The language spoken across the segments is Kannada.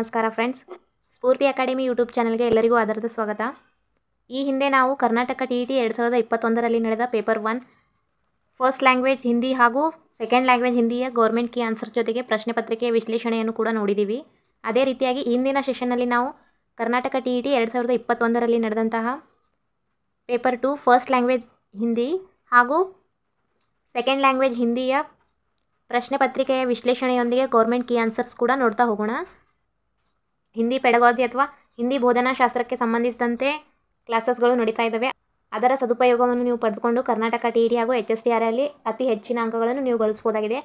ನಮಸ್ಕಾರ ಫ್ರೆಂಡ್ಸ್ ಸ್ಫೂರ್ತಿ ಅಕಾಡೆಮಿ ಯೂಟ್ಯೂಬ್ ಚಾನಲ್ಗೆ ಎಲ್ಲರಿಗೂ ಆಧಾರದ ಸ್ವಾಗತ ಈ ಹಿಂದೆ ನಾವು ಕರ್ನಾಟಕ ಟಿ ಇ ಟಿ ಎರಡು ಸಾವಿರದ ಇಪ್ಪತ್ತೊಂದರಲ್ಲಿ ನಡೆದ paper one first language Hindi ಹಾಗೂ ಸೆಕೆಂಡ್ ಲ್ಯಾಂಗ್ವೇಜ್ ಹಿಂದಿಯ ಗೌರ್ಮೆಂಟ್ ಕೀ ಆನ್ಸರ್ ಜೊತೆಗೆ ಪ್ರಶ್ನೆ ಪತ್ರಿಕೆಯ ವಿಶ್ಲೇಷಣೆಯನ್ನು ಕೂಡ ನೋಡಿದ್ದೀವಿ ಅದೇ ರೀತಿಯಾಗಿ ಹಿಂದಿನ ಸೆಷನ್ನಲ್ಲಿ ನಾವು ಕರ್ನಾಟಕ ಟಿ ಇ ಟಿ ಎರಡು ಸಾವಿರದ ಇಪ್ಪತ್ತೊಂದರಲ್ಲಿ ನಡೆದಂತಹ paper two first language Hindi ಹಾಗೂ ಸೆಕೆಂಡ್ ಲ್ಯಾಂಗ್ವೇಜ್ ಹಿಂದಿಯ ಪ್ರಶ್ನೆ ಪತ್ರಿಕೆಯ ವಿಶ್ಲೇಷಣೆಯೊಂದಿಗೆ ಗೌರ್ಮೆಂಟ್ ಕೀ ಆನ್ಸರ್ಸ್ ಕೂಡ ನೋಡ್ತಾ ಹೋಗೋಣ ಹಿಂದಿ ಪೆಡಗಾಲಜಿ ಅಥವಾ ಹಿಂದಿ ಬೋಧನಾ ಶಾಸ್ತ್ರಕ್ಕೆ ಸಂಬಂಧಿಸಿದಂತೆ ಕ್ಲಾಸಸ್ಗಳು ನಡೀತಾ ಇದ್ದಾವೆ ಅದರ ಸದುಪಯೋಗವನ್ನು ನೀವು ಪಡೆದುಕೊಂಡು ಕರ್ನಾಟಕ ಟಿ ಇ ಹಾಗೂ ಎಚ್ ಎಸ್ ಟಿ ಆರ್ ಅಲ್ಲಿ ಅತಿ ಹೆಚ್ಚಿನ ಅಂಕಗಳನ್ನು ನೀವು ಗಳಿಸ್ಬೋದಾಗಿದೆ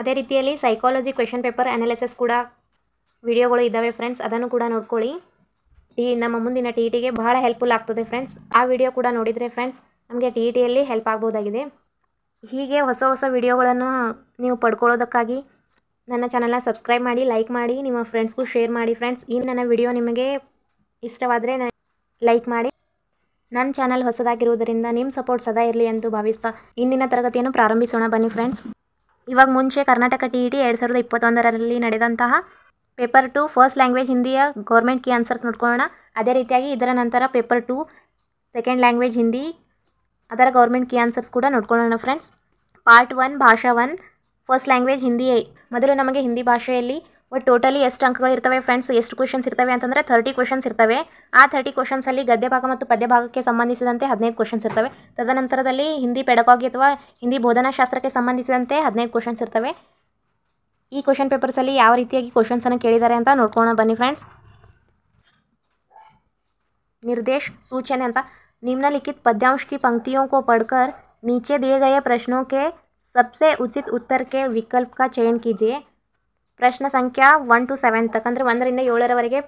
ಅದೇ ರೀತಿಯಲ್ಲಿ ಸೈಕಾಲಜಿ ಕ್ವೆಶನ್ ಪೇಪರ್ ಅನಾಲಿಸಿಸ್ ಕೂಡ ವಿಡಿಯೋಗಳು ಇದ್ದಾವೆ ಫ್ರೆಂಡ್ಸ್ ಅದನ್ನು ಕೂಡ ನೋಡ್ಕೊಳ್ಳಿ ಟಿ ನಮ್ಮ ಮುಂದಿನ ಟಿ ಇ ಟಿಗೆ ಬಹಳ ಹೆಲ್ಪ್ಫುಲ್ ಆಗ್ತದೆ ಫ್ರೆಂಡ್ಸ್ ಆ ವಿಡಿಯೋ ಕೂಡ ನೋಡಿದರೆ ಫ್ರೆಂಡ್ಸ್ ನಮಗೆ ಟಿ ಇ ಟಿಯಲ್ಲಿ ಹೆಲ್ಪ್ ಆಗ್ಬೋದಾಗಿದೆ ಹೀಗೆ ಹೊಸ ಹೊಸ ವಿಡಿಯೋಗಳನ್ನು ನೀವು ಪಡ್ಕೊಳ್ಳೋದಕ್ಕಾಗಿ ನನ್ನ ಚಾನಲ್ನ ಸಬ್ಸ್ಕ್ರೈಬ್ ಮಾಡಿ ಲೈಕ್ ಮಾಡಿ ನಿಮ್ಮ ಫ್ರೆಂಡ್ಸ್ಗೂ ಶೇರ್ ಮಾಡಿ ಫ್ರೆಂಡ್ಸ್ ಈ ನನ್ನ ವಿಡಿಯೋ ನಿಮಗೆ ಇಷ್ಟವಾದರೆ ಲೈಕ್ ಮಾಡಿ ನನ್ನ ಚಾನಲ್ ಹೊಸದಾಗಿರುವುದರಿಂದ ನಿಮ್ಮ ಸಪೋರ್ಟ್ ಸದಾ ಇರಲಿ ಎಂದು ಭಾವಿಸ್ತಾ ಇಂದಿನ ತರಗತಿಯನ್ನು ಪ್ರಾರಂಭಿಸೋಣ ಬನ್ನಿ ಫ್ರೆಂಡ್ಸ್ ಇವಾಗ ಮುಂಚೆ Karnataka T E e T ಎರಡು ಸಾವಿರದ ಇಪ್ಪತ್ತೊಂದರಲ್ಲಿ ನಡೆದಂತಹ ಪೇಪರ್ ಟು ಫಸ್ಟ್ ಲ್ಯಾಂಗ್ವೇಜ್ ಹಿಂದಿಯ ಗೌರ್ಮೆಂಟ್ ಕೀ ಆನ್ಸರ್ಸ್ ನೋಡ್ಕೊಳ್ಳೋಣ ಅದೇ ರೀತಿಯಾಗಿ ಇದರ ನಂತರ paper two second language Hindi ಅದರ ಗೌರ್ಮೆಂಟ್ ಕೀ ಆನ್ಸರ್ಸ್ ಕೂಡ ನೋಡ್ಕೊಳ್ಳೋಣ ಫ್ರೆಂಡ್ಸ್ ಪಾರ್ಟ್ ಒನ್ ಭಾಷಾ ಒನ್ ಫಸ್ಟ್ ಲ್ಯಾಂಗ್ವೇಜ್ ಹಿಂದಿಯೇ ಮೊದಲು ನಮಗೆ ಹಿಂದಿ ಭಾಷೆಯಲ್ಲಿ ಬಟ್ ಟೋಟಲಿ ಎಷ್ಟು ಅಂಕಗಳು ಇರ್ತವೆ ಫ್ರೆಂಡ್ಸ್ ಎಷ್ಟು ಕ್ವಶನ್ಸ್ ಇರ್ತವೆ ಅಂತಂದರೆ ಥರ್ಟಿ ಕ್ವಶನ್ಸ್ ಇರ್ತವೆ ಆ ಥರ್ಟಿ ಕ್ವಶನ್ಸಲ್ಲಿ ಗದ್ಯ ಭಾಗ ಮತ್ತು ಪದ್ಯ ಭಾಗಕ್ಕೆ ಸಂಬಂಧಿಸಿದಂತೆ ಹದಿನೈದು ಕ್ವಶನ್ಸ್ ಇರ್ತವೆ ತದನಂತರದಲ್ಲಿ ಹಿಂದಿ ಪೆಡಕಾಗಿ ಅಥವಾ ಹಿಂದಿ ಬೋಧನಾಶಾಸ್ತ್ರಕ್ಕೆ ಸಂಬಂಧಿಸಿದಂತೆ ಹದಿನೈದು ಕ್ವಶನ್ಸ್ ಇರ್ತವೆ ಈ ಕ್ವಶನ್ ಪೇಪರ್ಸಲ್ಲಿ ಯಾವ ರೀತಿಯಾಗಿ ಕ್ವಶನ್ಸನ್ನು ಕೇಳಿದ್ದಾರೆ ಅಂತ ನೋಡ್ಕೊಳ್ಳೋಣ ಬನ್ನಿ ಫ್ರೆಂಡ್ಸ್ ನಿರ್ದೇಶ್ ಸೂಚನೆ ಅಂತ ನಿಮ್ಮ ಲಿಖಿತ की ಪಡ್ಕರ್ ನೀಚೆ पढ़कर नीचे সবচেয়ে উচিত উত্তর কে বিকল্প কা चयन कीजिए प्रश्न संख्या 1 टू 7 तकಂದ್ರ 1 ರಿಂದ 7 ರವರೆಗೆ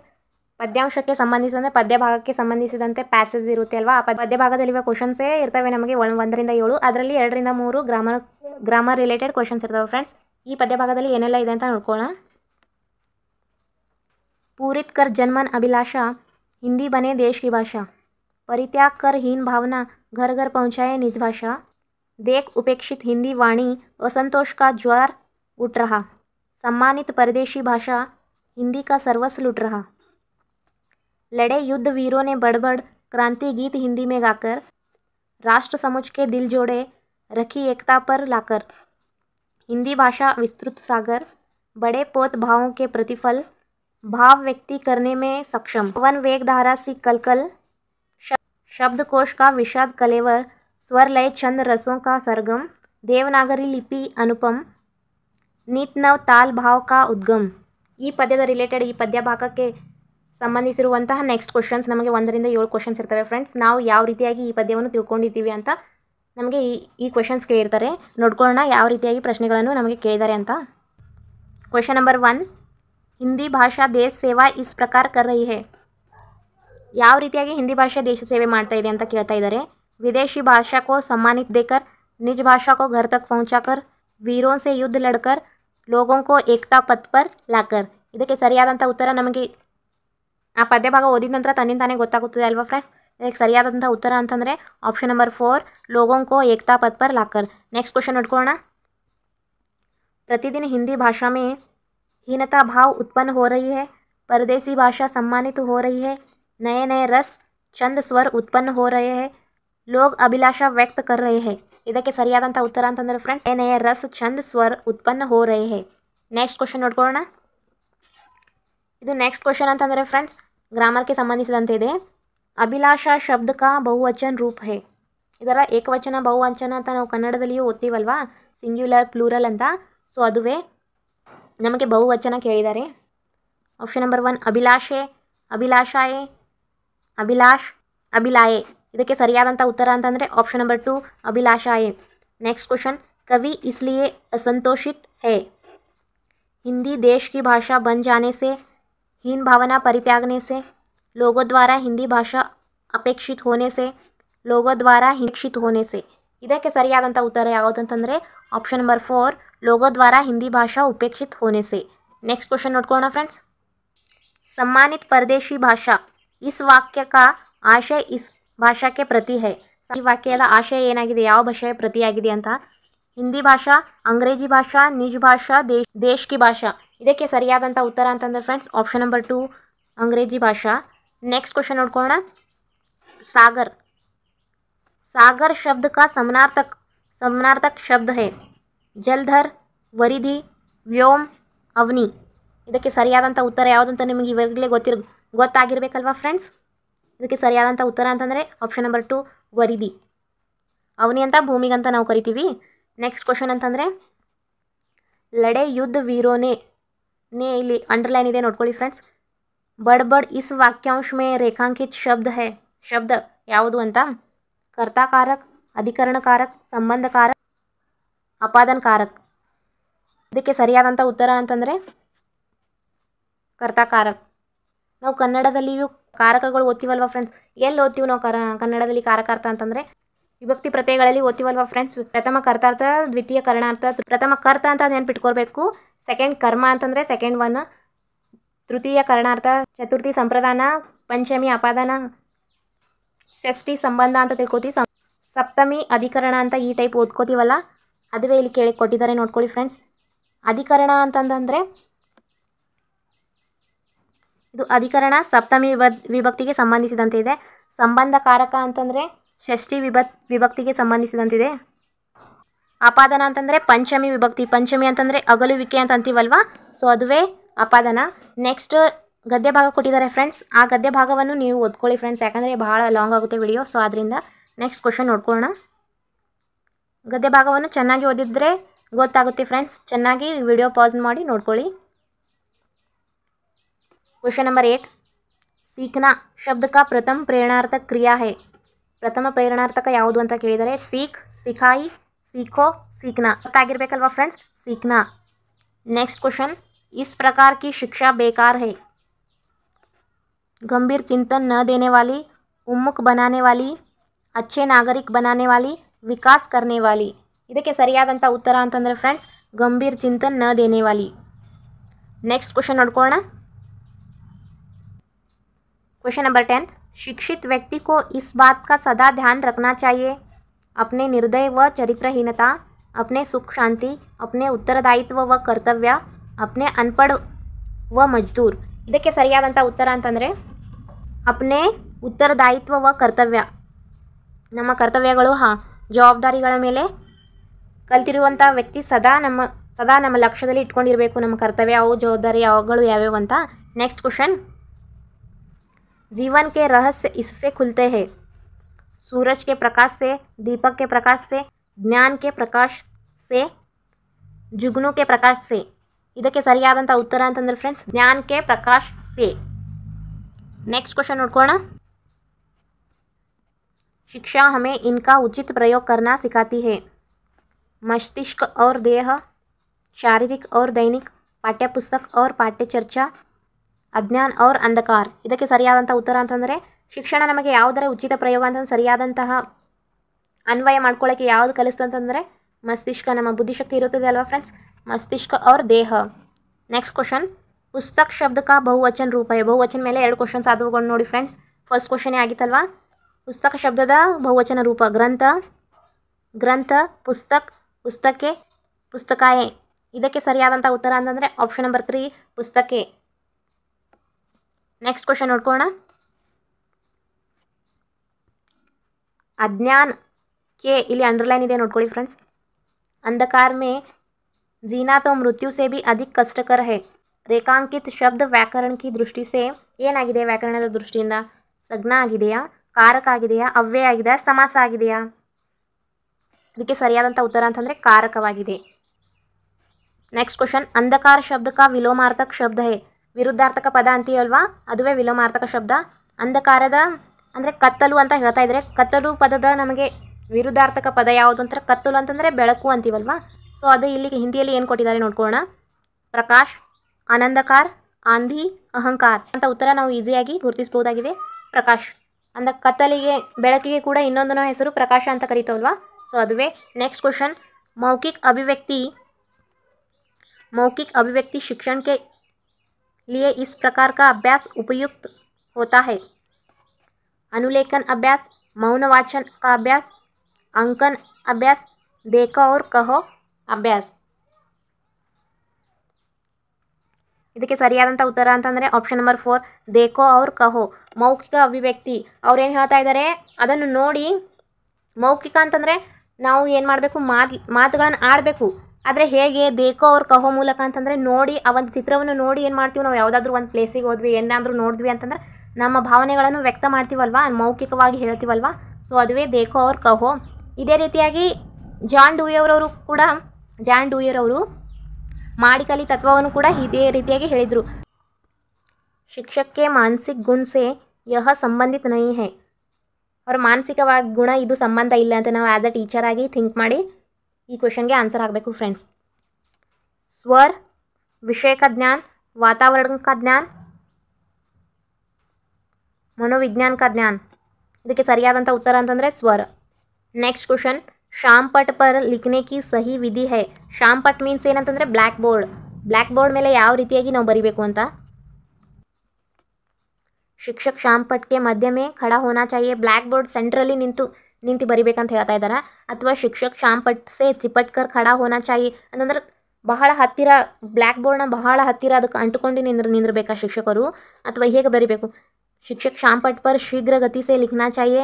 ಪದ್ಯಾಂಶಕ್ಕೆ ಸಂಬಂಧಿಸಿದಂತೆ ಪದ್ಯಭಾಗಕ್ಕೆ ಸಂಬಂಧಿಸಿದಂತೆ ಪಾसेज ಇರುತ್ತೆ ಅಲ್ವಾ ಆ ಪದ್ಯಭಾಗದಲ್ಲಿ ವ್ಯಾ question ಇರ್ತವೆ ನಮಗೆ 1 ರಿಂದ 7 ಅದರಲ್ಲಿ 2 ರಿಂದ 3 ಗ್ರಾಮರ್ ಗ್ರಾಮರ್ ರಿಲೇಟೆಡ್ question ಇರ್ತವೆ फ्रेंड्स ಈ ಪದ್ಯಭಾಗದಲ್ಲಿ ಏನெல்லாம் ಇದೆ ಅಂತ ನೋಡೋಣ ಪೂರಿತ कर जनमन अभिलाषा हिंदी बने देश की भाषा परित्याग कर हीन भावना घर घर पहुंचाए निज भाषा देख उपेक्षित हिंदी वाणी असंतोष का ज्वार उठ रहा सम्मानित परदेशी भाषा हिंदी का सर्वस्व लुट रहा लड़े युद्ध वीरों ने बड़बड़ क्रांति गीत हिंदी में गाकर राष्ट्र समुच के दिल जोड़े रखी एकता पर लाकर हिंदी भाषा विस्तृत सागर बड़े पोत भावों के प्रतिफल भाव व्यक्ति करने में सक्षम पवन वेग धारा सी कलकल शब्दकोश का विषाद कलेवर स्वर लय छंद रसों का सरगम देवनागरी लिपि अनुपम ನೀತ್ನವ್ ತಾಲ್ ಭಾವ್ ಕಾ ಉದ್ಗಮ್ ಈ ಪದ್ಯದ ರಿಲೇಟೆಡ್ ಈ ಪದ್ಯ ಭಾಗಕ್ಕೆ ಸಂಬಂಧಿಸಿರುವಂತಹ ನೆಕ್ಸ್ಟ್ ಕ್ವಶನ್ಸ್ ನಮಗೆ ಒಂದರಿಂದ ಏಳು ಕ್ವಶನ್ಸ್ ಇರ್ತವೆ ಫ್ರೆಂಡ್ಸ್ ನಾವು ಯಾವ ರೀತಿಯಾಗಿ ಈ ಪದ್ಯವನ್ನು ತಿಳ್ಕೊಂಡಿದ್ದೀವಿ ಅಂತ ನಮಗೆ ಈ ಈ ಕ್ವಶನ್ಸ್ ಕೇಳಿರ್ತಾರೆ ನೋಡ್ಕೊಳ್ಳೋಣ ಯಾವ ರೀತಿಯಾಗಿ ಪ್ರಶ್ನೆಗಳನ್ನು ನಮಗೆ ಕೇಳಿದ್ದಾರೆ ಅಂತ ಕ್ವಶನ್ ನಂಬರ್ ಒನ್ ಹಿಂದಿ ಭಾಷಾ ದೇಶ ಸೇವಾ ಇಸ್ ಪ್ರಕಾರ ಕರ್ ಹೇ ಯಾವ ರೀತಿಯಾಗಿ ಹಿಂದಿ ಭಾಷೆ ದೇಶ ಸೇವೆ ಮಾಡ್ತಾ ಇದೆ ಅಂತ ಕೇಳ್ತಾ ಇದ್ದಾರೆ विदेशी भाषा को सम्मानित देकर निज भाषा को घर तक पहुंचाकर वीरों से युद्ध लड़कर लोगों को एकता पथ पर लाकर इतने सरियां उत्तर नमी आ पद्य भाग ओद ना तन ताने गोतल फ्रेंड्स इतने सर उत्तर अंतर्रे आपशन नंबर फोर लोगों को एकता पथ पर लाकर नेक्स्ट क्वेश्चन नोड़कोण प्रतिदिन हिंदी भाषा में हीनता भाव उत्पन्न हो रही है परदेशी भाषा सम्मानित हो रही है नए नए रस चंद स्वर उत्पन्न हो रहे हैं ಲೋಗ್ ಅಭಿಲಾಷ ವ್ಯಕ್ತ ಕರ್ ರೇ ಹೇ ಇದಕ್ಕೆ ಸರಿಯಾದಂಥ ಉತ್ತರ ಅಂತಂದ್ರೆ ಫ್ರೆಂಡ್ಸ್ ಏನೇ ರಸ್ ಚಂದ್ ಸ್ವರ್ ಉತ್ಪನ್ನ ಹೋ ರೇ ಹೇ ನೆಕ್ಸ್ಟ್ ಕ್ವಶನ್ ನೋಡ್ಕೊಳ್ಳೋಣ ಇದು ನೆಕ್ಸ್ಟ್ ಕ್ವಶನ್ ಅಂತಂದರೆ ಫ್ರೆಂಡ್ಸ್ ಗ್ರಾಮರ್ಗೆ ಸಂಬಂಧಿಸಿದಂತೆ ಇದೆ ಅಭಿಲಾಷ ಶಬ್ದ ಕಾ ಬಹುವಚನ ರೂಪ ಹೇ ಇದರ ಏಕವಚನ ಬಹುವಚನ ಅಂತ ನಾವು ಕನ್ನಡದಲ್ಲಿಯೂ ಓದ್ತೀವಲ್ವಾ ಸಿಂಗ್ಯುಲರ್ ಪ್ಲೂರಲ್ ಅಂತ ಸೊ ಅದುವೇ ನಮಗೆ ಬಹುವಚನ ಕೇಳಿದ್ದಾರೆ ಆಪ್ಷನ್ ನಂಬರ್ ಒನ್ ಅಭಿಲಾಷೆ ಅಭಿಲಾಷಾಯೇ ಅಭಿಲಾಷ್ ಅಭಿಲಾಯೆ ಇದಕ್ಕೆ ಸರಿಯಾದಂತ ಉತ್ತರ ಅಂತಂದ್ರೆ ಆಪ್ಷನ್ ನಂಬರ್ 2 ಅಭಿಲಾಷಾಯೇ ನೆಕ್ಸ್ಟ್ ಕ್ವೆಶ್ಚನ್ ಕವಿ ಇಸ್ಲಿಯೇ ಸಂತೋಷಿತ್ ಹೈ ಹಿಂದಿ ದೇಶ್ ಕಿ ಭಾಷಾ ಬನ್ ಜಾನೆ ಸೆ ಹೀನ ಭಾವನಾ ಪರಿತ್ಯಾಗ್ನೆ ಸೆ ಲೋಗೋ dvara ಹಿಂದಿ ಭಾಷಾ ಅಪೇಕ್ಷಿತ ಹೋನೆ ಸೆ ಲೋಗೋ dvara ಹಿನ್ಕ್ಷಿತ ಹೋನೆ ಸೆ ಇದಕ್ಕೆ ಸರಿಯಾದಂತ ಉತ್ತರ ಯಾವುದು ಅಂತಂದ್ರೆ ಆಪ್ಷನ್ ನಂಬರ್ 4 ಲೋಗೋ dvara ಹಿಂದಿ ಭಾಷಾ ಉಪೇಕ್ಷಿತ ಹೋನೆ ಸೆ ನೆಕ್ಸ್ಟ್ ಕ್ವೆಶ್ಚನ್ ನೋಟ್ ಕೊಳ್ಳೋಣ ಫ್ರೆಂಡ್ಸ್ ಸಮ್ಮಾನಿತ್ ಪರದೇಶಿ ಭಾಷಾ ಈ ವಾಕ್ಯ ಕಾ ಆಶೈ ಈ ಭಾಷಾಕ್ಕೆ ಪ್ರತಿ ಹೇ ಈ ವಾಕ್ಯದ ಆಶಯ ಏನಾಗಿದೆ ಯಾವ ಭಾಷೆಯ ಪ್ರತಿಯಾಗಿದೆ ಅಂತ ಹಿಂದಿ ಭಾಷಾ ಅಂಗ್ರೇಜಿ ಭಾಷಾ ನಿಜ ಭಾಷಾ ದೇಶ ದೇಶಕಿ ಭಾಷಾ ಇದಕ್ಕೆ ಸರಿಯಾದಂಥ ಉತ್ತರ ಅಂತಂದ್ರೆ ಫ್ರೆಂಡ್ಸ್ ಆಪ್ಷನ್ ನಂಬರ್ ಟು ಅಂಗ್ರೇಜಿ ಭಾಷಾ ನೆಕ್ಸ್ಟ್ ಕ್ವಶನ್ ನೋಡ್ಕೊಳ್ಳೋಣ ಸಾಗರ್ ಸಾಗರ್ शब्द का ಸಮನಾರ್ಥಕ್ ಶಬ್ದ शब्द है ವರಿಧಿ ವ್ಯೋಮ್ ಅವ್ನಿ ಇದಕ್ಕೆ ಸರಿಯಾದಂಥ ಉತ್ತರ ಯಾವುದಂತ ನಿಮಗೆ ಇವಾಗಲೇ ಗೊತ್ತಿರ್ ಗೊತ್ತಾಗಿರಬೇಕಲ್ವಾ ಫ್ರೆಂಡ್ಸ್ ಇದಕ್ಕೆ ಸರಿಯಾದ ಉತ್ತರ ಅಂತಂದ್ರೆ ಆಪ್ಷನ್ ನಂಬರ್ 2 ವರಿಧಿ ಅವನಿ ಅಂತ ಭೂಮಿ ಅಂತ ನಾವು ಕರೀತೀವಿ ನೆಕ್ಸ್ಟ್ ಕ್ವೆಶ್ಚನ್ ಅಂತಂದ್ರೆ ಲಡೆ ಯುದ್ಧ ವೀರೋನೆ ನೆ ಇಲ್ಲಿ ಅಂಡರ್ಲೈನ್ ಇದೆ ನೋಡ್ಕೊಳ್ಳಿ ಫ್ರೆಂಡ್ಸ್ ಬಡಬಡ ಈ ವಾಕ್ಯಾಂಶ್ ಮೇ रेखांकित शब्द है शब्द ಯಾವುದು ಅಂತ ಕರ್ತಾರ್ಥಕ ಅಧಿಕರಣಕಾರಕ ಸಂಬಂಧಕಾರಕ ಅಪಾದನಕಾರಕ ಇದಕ್ಕೆ ಸರಿಯಾದಂತ ಉತ್ತರ ಅಂತಂದ್ರೆ ಕರ್ತಾರ್ಥಕ ನಾವು ಕನ್ನಡದಲ್ಲಿಯೂ ಕಾರಕಗಳು ಓದ್ತೀವಲ್ವ ಫ್ರೆಂಡ್ಸ್ ಎಲ್ಲಿ ಓದ್ತೀವಿ ನಾವು ಕರ ಕನ್ನಡದಲ್ಲಿ ಕಾರಕಾರ್ಥ ಅಂತಂದರೆ ವಿಭಕ್ತಿ ಪ್ರತ್ಯಯಗಳಲ್ಲಿ ಓದ್ತೀವಲ್ವ ಫ್ರೆಂಡ್ಸ್ ಪ್ರಥಮ ಕರ್ತಾರ್ಥ ದ್ವಿತೀಯ ಕರ್ಣಾರ್ಥ ಪ್ರಥಮ ಕರ್ತ ಅಂತ ನೆನ್ಪಿಟ್ಕೊಳ್ಬೇಕು ಸೆಕೆಂಡ್ ಕರ್ಮ ಅಂತಂದರೆ ಸೆಕೆಂಡ್ ಒನ್ ತೃತೀಯ ಕರ್ಣಾರ್ಥ ಚತುರ್ಥಿ ಸಂಪ್ರದಾನ ಪಂಚಮಿ ಅಪಾದಾನ ಷಷ್ಠಿ ಸಂಬಂಧ ಅಂತ ತಿಳ್ಕೊತೀವಿ ಸಪ್ತಮಿ ಅಧಿಕರಣ ಅಂತ ಈ ಟೈಪ್ ಓದ್ಕೋತೀವಲ್ಲ ಅದುವೇ ಇಲ್ಲಿ ಕೇಳಿ ಕೊಟ್ಟಿದ್ದಾರೆ ನೋಡ್ಕೊಳ್ಳಿ ಫ್ರೆಂಡ್ಸ್ ಅಧಿಕರಣ ಅಂತಂದರೆ ಇದು ಅಧಿಕರಣ ಸಪ್ತಮಿ ವಿಭ ವಿಭಕ್ತಿಗೆ ಸಂಬಂಧಿಸಿದಂತೆ ಇದೆ ಸಂಬಂಧಕಾರಕ ಅಂತಂದರೆ ಷಷ್ಠಿ ವಿಭತ್ ವಿಭಕ್ತಿಗೆ ಸಂಬಂಧಿಸಿದಂತಿದೆ ಅಪಾದನ ಅಂತಂದರೆ ಪಂಚಮಿ ವಿಭಕ್ತಿ ಪಂಚಮಿ ಅಂತಂದರೆ ಅಗಲುವಿಕೆ ಅಂತ ಅಂತೀವಲ್ವ ಸೊ ಅದುವೇ ಅಪಾದನ ನೆಕ್ಸ್ಟ್ ಗದ್ಯ ಭಾಗ ಕೊಟ್ಟಿದ್ದಾರೆ ಫ್ರೆಂಡ್ಸ್ ಆ ಗದ್ಯ ಭಾಗವನ್ನು ನೀವು ಓದ್ಕೊಳ್ಳಿ ಫ್ರೆಂಡ್ಸ್ ಯಾಕಂದರೆ ಭಾಳ ಲಾಂಗ್ ಆಗುತ್ತೆ ವಿಡಿಯೋ ಸೊ ಅದರಿಂದ ನೆಕ್ಸ್ಟ್ ಕ್ವಶನ್ ನೋಡ್ಕೊಳ್ಳೋಣ ಗದ್ಯ ಭಾಗವನ್ನು ಚೆನ್ನಾಗಿ ಓದಿದರೆ ಗೊತ್ತಾಗುತ್ತೆ ಫ್ರೆಂಡ್ಸ್ ಚೆನ್ನಾಗಿ ವಿಡಿಯೋ ಪಾಸ್ ಮಾಡಿ ನೋಡ್ಕೊಳ್ಳಿ क्वेश्चन नंबर एट सीखना ಶಬ್ದ ಪ್ರಥಮ ಪ್ರೇರಣಾರ್ಥಕ ಕ್ರಿಯಾ ಹೇ ಪ್ರಥಮ ಪ್ರೇರಣಾರ್ಥಕ ಯಾವುದು ಅಂತ ಕೇಳಿದರೆ ಸೀಖ್ ಸಿಖಾಯಿ ಸೀಖೋ ಸೀಕ್ನಾ ಗೊತ್ತಾಗಿರ್ಬೇಕಲ್ವಾ ಫ್ರೆಂಡ್ಸ್ ಸೀಕ್ನಾ ನೆಕ್ಸ್ಟ್ ಕ್ವಶನ್ ಇಸ್ ಪ್ರಕಾರ ಕಿ ಶಿಕ್ಷಾ ಬೇಕಾರ ಹೇ ಗಂಭೀರ ಚಿಂತನ್ ನ ದೇನೆ ವಾಲಿ ಉಮ್ಮುಖ್ ಬನಾನೆ ವಾಲಿ ಅಚ್ಚೆ ನಾಗರಿಕ್ ಬನಾನೆ ವಾಲಿ ವಿಕಾಸ್ ಕರ್ನೆ ವಾಲಿ ಇದಕ್ಕೆ ಸರಿಯಾದಂಥ ಉತ್ತರ ಅಂತಂದರೆ ಫ್ರೆಂಡ್ಸ್ ಗಂಭೀರ ಚಿಂತನ್ ನ ದೇನೆ ವಾಲಿ ನೆಕ್ಸ್ಟ್ ಕ್ವಶನ್ ನೋಡ್ಕೊಳ್ಳೋಣ क्वेश्चन नंबर टेन शिक्षित व्यक्ति को इस बात का सदा ध्यान रखना चाहिए अपने निर्दय व चरित्रहीनता अपने सुख शांति अपने उत्तरदायित्व व कर्तव्य अपने अनपढ़ व मजदूर इदे सर उत्तर अंतर अपने उत्तरदायित्व व कर्तव्य नम कर्तव्यू हाँ जवाबारी मेले कलती व्यक्ति सदा नम सदा नम लक्ष्यको नम कर्तव्य जवाबारी यू यहां नेक्स्ट क्वेश्चन जीवन के रहस्य इससे खुलते हैं सूरज के प्रकाश से दीपक के प्रकाश से ज्ञान के से जुगनू के प्रकाश से ಸೇ ಇದಕ್ಕೆ ಸರಿಯಾದಂಥ उत्तर अंतर फ्रेंड्स ज्ञान के प्रकाश से नेक्स्ट क्वेश्चन नोड़को शिक्षा हमें इनका उचित प्रयोग करना सिखाती है मस्तिष्क और देह शारीरिक और दैनिक पाठ्यपुस्तक और पाठ्य चर्चा ಅಜ್ಞಾನ್ ಔರ್ ಅಂಧಕಾರ ಇದಕ್ಕೆ ಸರಿಯಾದಂಥ ಉತ್ತರ ಅಂತಂದರೆ ಶಿಕ್ಷಣ ನಮಗೆ ಯಾವುದರ ಉಚಿತ ಪ್ರಯೋಗ ಅಂತಂದು ಸರಿಯಾದಂತಹ ಅನ್ವಯ ಮಾಡ್ಕೊಳ್ಳೋಕ್ಕೆ ಯಾವುದು ಕಲಿಸ್ತಂತಂದರೆ ಮಸ್ತಿಷ್ಕ ನಮ್ಮ ಬುದ್ಧಿಶಕ್ತಿ ಇರುತ್ತದೆ ಅಲ್ವಾ ಫ್ರೆಂಡ್ಸ್ ಮಸ್ತಿಷ್ಕ ಔರ್ ದೇಹ ನೆಕ್ಸ್ಟ್ ಕ್ವಶನ್ ಪುಸ್ತಕ ಶಬ್ದಕ ಬಹುವಚನ ರೂಪ ಬಹುವಚನ ಮೇಲೆ ಎರಡು ಕ್ವಶನ್ಸ್ ಆದವುಗಳು ನೋಡಿ ಫ್ರೆಂಡ್ಸ್ ಫಸ್ಟ್ ಕ್ವಶನೇ ಆಗಿತ್ತಲ್ವಾ ಪುಸ್ತಕ ಶಬ್ದದ ಬಹುವಚನ ರೂಪ ಗ್ರಂಥ ಗ್ರಂಥ ಪುಸ್ತಕ್ ಪುಸ್ತಕೆ ಪುಸ್ತಕಾಯೆ ಇದಕ್ಕೆ ಸರಿಯಾದಂಥ ಉತ್ತರ ಅಂತಂದರೆ ಆಪ್ಷನ್ ನಂಬರ್ ತ್ರೀ ಪುಸ್ತಕೆ ನೆಕ್ಸ್ಟ್ ಕ್ವಶನ್ ನೋಡ್ಕೋಣ ಅಜ್ಞಾನ್ ಕೆ ಇಲ್ಲಿ ಅಂಡರ್ಲೈನ್ ಇದೆ ನೋಡ್ಕೊಳ್ಳಿ ಫ್ರೆಂಡ್ಸ್ ಅಂಧಕಾರ ಮೇ जीना तो मृत्यु से भी अधिक ಕಷ್ಟಕರ ಹೇ ರೇಖಾಂಕಿತ ಶಬ್ದ ವ್ಯಾಕರಣಕ್ಕೆ ದೃಷ್ಟಿ ಸೆ ಏನಾಗಿದೆ ವ್ಯಾಕರಣದ ದೃಷ್ಟಿಯಿಂದ ಸಜ್ಞ ಆಗಿದೆಯಾ ಕಾರಕ ಆಗಿದೆಯಾ ಅವ್ಯಯ ಆಗಿದೆಯಾ ಸಮಾಸ ಆಗಿದೆಯಾ ಇದಕ್ಕೆ ಸರಿಯಾದಂಥ ಉತ್ತರ ಅಂತಂದರೆ ಕಾರಕವಾಗಿದೆ ನೆಕ್ಸ್ಟ್ ಕ್ವಶನ್ ಅಂಧಕಾರ ಶಬ್ದ ಕಾ ವಿಲೋಮಾರ್ಥಕ್ ಶಬ್ದ ಹೇ ವಿರುದ್ಧಾರ್ಥಕ ಪದ ಅಂತೀವಲ್ವಾ ಅದುವೇ ವಿಲೋಮಾರ್ಥಕ ಶಬ್ದ ಅಂಧಕಾರದ ಅಂದರೆ ಕತ್ತಲು ಅಂತ ಹೇಳ್ತಾ ಇದ್ದರೆ ಕತ್ತಲು ಪದದ ನಮಗೆ ವಿರುದ್ಧಾರ್ಥಕ ಪದ ಯಾವುದು ಅಂತಾರೆ ಕತ್ತಲು ಅಂತಂದರೆ ಬೆಳಕು ಅಂತೀವಲ್ವಾ ಸೊ ಅದು ಇಲ್ಲಿ ಹಿಂದಿಯಲ್ಲಿ ಏನು ಕೊಟ್ಟಿದ್ದಾರೆ ನೋಡ್ಕೊಳ್ಳೋಣ ಪ್ರಕಾಶ್ ಆನಂದಕಾರ್ ಆಂಧಿ ಅಹಂಕಾರ್ ಅಂತ ಉತ್ತರ ನಾವು ಈಸಿಯಾಗಿ ಗುರುತಿಸ್ಬೋದಾಗಿದೆ ಪ್ರಕಾಶ್ ಅಂದ ಕತ್ತಲಿಗೆ ಬೆಳಕಿಗೆ ಕೂಡ ಇನ್ನೊಂದು ನಾವು ಹೆಸರು ಪ್ರಕಾಶ ಅಂತ ಕರೀತವಲ್ವಾ ಸೊ ಅದುವೇ ನೆಕ್ಸ್ಟ್ ಕ್ವಶನ್ ಮೌಖಿಕ ಅಭಿವ್ಯಕ್ತಿ ಮೌಖಿಕ ಅಭಿವ್ಯಕ್ತಿ ಶಿಕ್ಷಣಕ್ಕೆ लिए इस प्रकार का अभ्यास उपयुक्त होता है अनुलेखन अभ्यास मौन वाचन का अभ्यास अंकन अभ्यास देखो और कहो ಅಭ್ಯಾಸ ಇದಕ್ಕೆ ಸರಿಯಾದಂಥ ಉತ್ತರ ಅಂತಂದರೆ ಆಪ್ಷನ್ ನಂಬರ್ ಫೋರ್ ದೇಖೋ ಅವ್ರ ಕಹೋ ಮೌಖಿಕ ಅಭಿವ್ಯಕ್ತಿ ಅವ್ರೇನು ಹೇಳ್ತಾ ಇದ್ದಾರೆ ಅದನ್ನು ನೋಡಿ ಮೌಖಿಕ ಅಂತಂದರೆ ನಾವು ಏನು ಮಾಡಬೇಕು ಮಾತು ಮಾತುಗಳನ್ನು ಆಡಬೇಕು ಆದರೆ ಹೇಗೆ ಬೇಕೋ ಅವ್ರ ಕಹೋ ಮೂಲಕ ಅಂತಂದರೆ ನೋಡಿ ಆ ಒಂದು ಚಿತ್ರವನ್ನು ನೋಡಿ ಏನು ಮಾಡ್ತೀವಿ ನಾವು ಯಾವುದಾದ್ರೂ ಒಂದು ಪ್ಲೇಸಿಗೆ ಹೋದ್ವಿ ಏನಾದರೂ ನೋಡಿದ್ವಿ ಅಂತಂದ್ರೆ ನಮ್ಮ ಭಾವನೆಗಳನ್ನು ವ್ಯಕ್ತ ಮಾಡ್ತೀವಲ್ವ ಮೌಖಿಕವಾಗಿ ಹೇಳ್ತೀವಲ್ವ ಸೊ ಅದುವೇ ದೇಖೋ ಅವ್ರ ಕಹೋ ಇದೇ ರೀತಿಯಾಗಿ ಜಾನ್ ಡೂಯವ್ರವರು ಕೂಡ ಜಾನ್ ಅವರು ಮಾಡಿಕಲಿ ತತ್ವವನ್ನು ಕೂಡ ಇದೇ ರೀತಿಯಾಗಿ ಹೇಳಿದರು ಶಿಕ್ಷಕ್ಕೆ ಮಾನಸಿಕ ಗುಣಸೆ ಯಹ ಸಂಬಂಧಿತ ನೈ ಹೇ ಅವ್ರ ಮಾನಸಿಕವಾಗಿ ಗುಣ ಇದು ಸಂಬಂಧ ಇಲ್ಲ ಅಂತ ನಾವು ಆ್ಯಸ್ ಅ ಟೀಚರ್ ಆಗಿ ಥಿಂಕ್ ಮಾಡಿ ఈ క్వశ్చన్ కి ఆన్సర్ ఆగಬೇಕು ఫ్రెండ్స్ స్వర్ విషయక జ్ఞాన వాతావరణక జ్ఞాన మనోవిజ్ఞానక జ్ఞాన ఇదికి సరయదంత ఉత్తరం అంటే స్వర్ నెక్స్ట్ క్వశ్చన్ శాంపట పర్ likhne ki sahi vidhi hai శాంపట్ మీన్స్ ఏంటందరే బ్లాక్ బోర్డ్ బ్లాక్ బోర్డ్ మేలే యావ రీతియగీ న బరియబెకు అంత శిక్షక్ శాంపట్ కే మధ్యమే ఖడా హోనా చాయే బ్లాక్ బోర్డ్ సెంట్రలీ నింటూ ನಿಂತು ಬರಿಬೇಕಂತ ಹೇಳ್ತಾ ಇದ್ದಾರೆ ಅಥವಾ ಶಿಕ್ಷಕ ಶಾಮ್ ಪಟ್ಸೆ ಚಿಪಟ್ಕರ್ ಖಡಾ ಹೋನಾ ಚಾಯಿ ಅಂತಂದ್ರೆ ಬಹಳ ಹತ್ತಿರ ಬ್ಲ್ಯಾಕ್ ಬೋರ್ಡ್ನ ಬಹಳ ಹತ್ತಿರ ಅದಕ್ಕೆ ಅಂಟುಕೊಂಡು ನಿಂದ್ರ ನಿಂದಿರಬೇಕಾ ಶಿಕ್ಷಕರು ಅಥವಾ ಹೇಗೆ ಬರಿಬೇಕು ಶಿಕ್ಷಕ ಶಾಮ್ ಪಟ್ ಪರ್ ಶೀಘ್ರ ಗತಿಸೆ ಲಿಖನಾ ಚಾಯೆ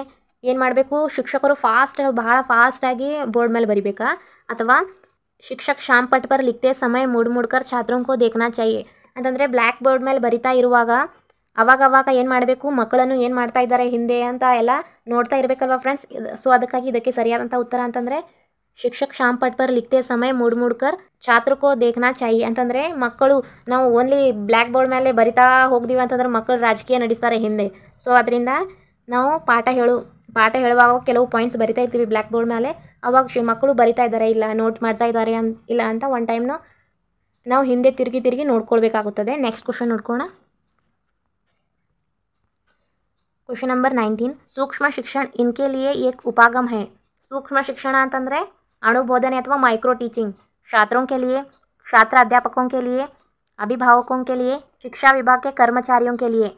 ಏನು ಮಾಡಬೇಕು ಶಿಕ್ಷಕರು ಫಾಸ್ಟ್ ಬಹಳ ಫಾಸ್ಟಾಗಿ ಬೋರ್ಡ್ ಮೇಲೆ ಬರಿಬೇಕಾ ಅಥವಾ ಶಿಕ್ಷಕ ಶಾಮ್ ಪಟ್ ಪರ್ ಲಿಖತೆ ಸಮಯ ಮೂಡ್ ಮೂಡ್ಕರ್ ಛಾತ್ರಂಕೋ ದೇಖನಾ ಚಾಯೇ ಅಂತಂದರೆ ಬ್ಲ್ಯಾಕ್ ಬೋರ್ಡ್ ಮೇಲೆ ಬರಿತಾ ಇರುವಾಗ ಅವಾಗ ಅವಾಗ ಏನು ಮಾಡಬೇಕು ಮಕ್ಕಳನ್ನು ಏನು ಮಾಡ್ತಾ ಇದ್ದಾರೆ ಹಿಂದೆ ಅಂತ ಎಲ್ಲ ನೋಡ್ತಾ ಇರಬೇಕಲ್ವ ಫ್ರೆಂಡ್ಸ್ ಸೊ ಅದಕ್ಕಾಗಿ ಇದಕ್ಕೆ ಸರಿಯಾದಂಥ ಉತ್ತರ ಅಂತಂದರೆ ಶಿಕ್ಷಕ್ ಶಾಮ್ ಪಟ್ ಪರ್ ಸಮಯ ಮೂಡ್ ಮೂಡ್ಕರ್ ಛಾತ್ರಕೋ ದೇಖನಾ ಚಾಯಿ ಅಂತಂದರೆ ಮಕ್ಕಳು ನಾವು ಓನ್ಲಿ ಬ್ಲ್ಯಾಕ್ ಬೋರ್ಡ್ ಮೇಲೆ ಬರಿತಾ ಹೋಗ್ದೀವಿ ಅಂತಂದ್ರೆ ಮಕ್ಕಳು ರಾಜಕೀಯ ನಡೆಸ್ತಾರೆ ಹಿಂದೆ ಸೊ ಅದರಿಂದ ನಾವು ಪಾಠ ಹೇಳು ಪಾಠ ಹೇಳುವಾಗ ಕೆಲವು ಪಾಯಿಂಟ್ಸ್ ಬರಿತಾ ಇರ್ತೀವಿ ಬ್ಲ್ಯಾಕ್ ಬೋರ್ಡ್ ಮೇಲೆ ಅವಾಗ ಶಿ ಮಕ್ಕಳು ಬರಿತಾ ಇದ್ದಾರೆ ಇಲ್ಲ ನೋಟ್ ಮಾಡ್ತಾ ಇದ್ದಾರೆ ಅಂತ ಇಲ್ಲ ಅಂತ ಒನ್ ಟೈಮ್ನು ನಾವು ಹಿಂದೆ ತಿರುಗಿ ತಿರುಗಿ ನೋಡ್ಕೊಳ್ಬೇಕಾಗುತ್ತದೆ ನೆಕ್ಸ್ಟ್ ಕ್ವಶನ್ ನೋಡ್ಕೋಣ ಕ್ವಶನ್ ನಂಬರ್ ನೈನ್ಟೀನ್ ಸೂಕ್ಷ್ಮ ಶಿಕ್ಷಣ ಇನ್ಕೆಲಿಯೇ ಏಕ್ ಉಪಾಗಮ್ ಹೇ ಸೂಕ್ಷ್ಮ ಶಿಕ್ಷಣ ಅಂತಂದರೆ ಅಣುಬೋಧನೆ ಅಥವಾ ಮೈಕ್ರೋ ಟೀಚಿಂಗ್ ಶಾತ್ರೋಂಕೆಲಿಯೇ ಶಾತ್ರ लिए छात्र ಲಿಯೇ ಶಿಕ್ಷಾ ವಿಭಾಗಕ್ಕೆ ಕರ್ಮಚಾರಿಯಂ ಕೆ ಲಿಯೇ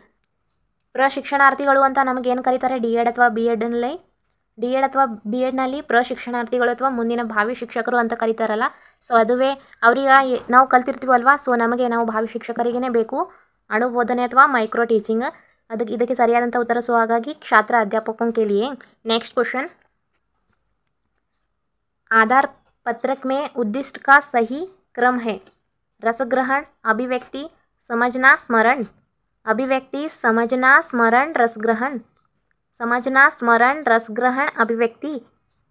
ಪ್ರಶಿಕ್ಷಣಾರ್ಥಿಗಳು ಅಂತ ನಮಗೇನು ಕರೀತಾರೆ ಡಿ ಎಡ್ ಅಥವಾ ಬಿ ಎಡ್ನಲ್ಲಿ ಡಿ ಎಡ್ ಅಥವಾ ಬಿ ಎಡ್ನಲ್ಲಿ ಪ್ರಶಿಕ್ಷಣಾರ್ಥಿಗಳು ಅಥವಾ ಮುಂದಿನ ಭಾವಿ ಶಿಕ್ಷಕರು ಅಂತ ಕರೀತಾರಲ್ಲ ಸೊ ಅದುವೇ ಅವ್ರಿಗೆ ನಾವು ಕಲ್ತಿರ್ತೀವಲ್ವ ಸೊ ನಮಗೆ ನಾವು ಭಾವಿ ಶಿಕ್ಷಕರಿಗೇ ಬೇಕು ಅಣುಬೋಧನೆ ಅಥವಾ ಮೈಕ್ರೋ ಟೀಚಿಂಗ್ अद्क सरियां उत्तर सो क्षात्र अध्यापक के लिए नेक्स्ट क्वेश्चन आधार पत्रक में उद्दिष्ट का सही क्रम है रसग्रहण अभिव्यक्ति समझना स्मरण अभिव्यक्ति समझना स्मरण रसग्रहण समझना स्मरण रसग्रहण अभिव्यक्ति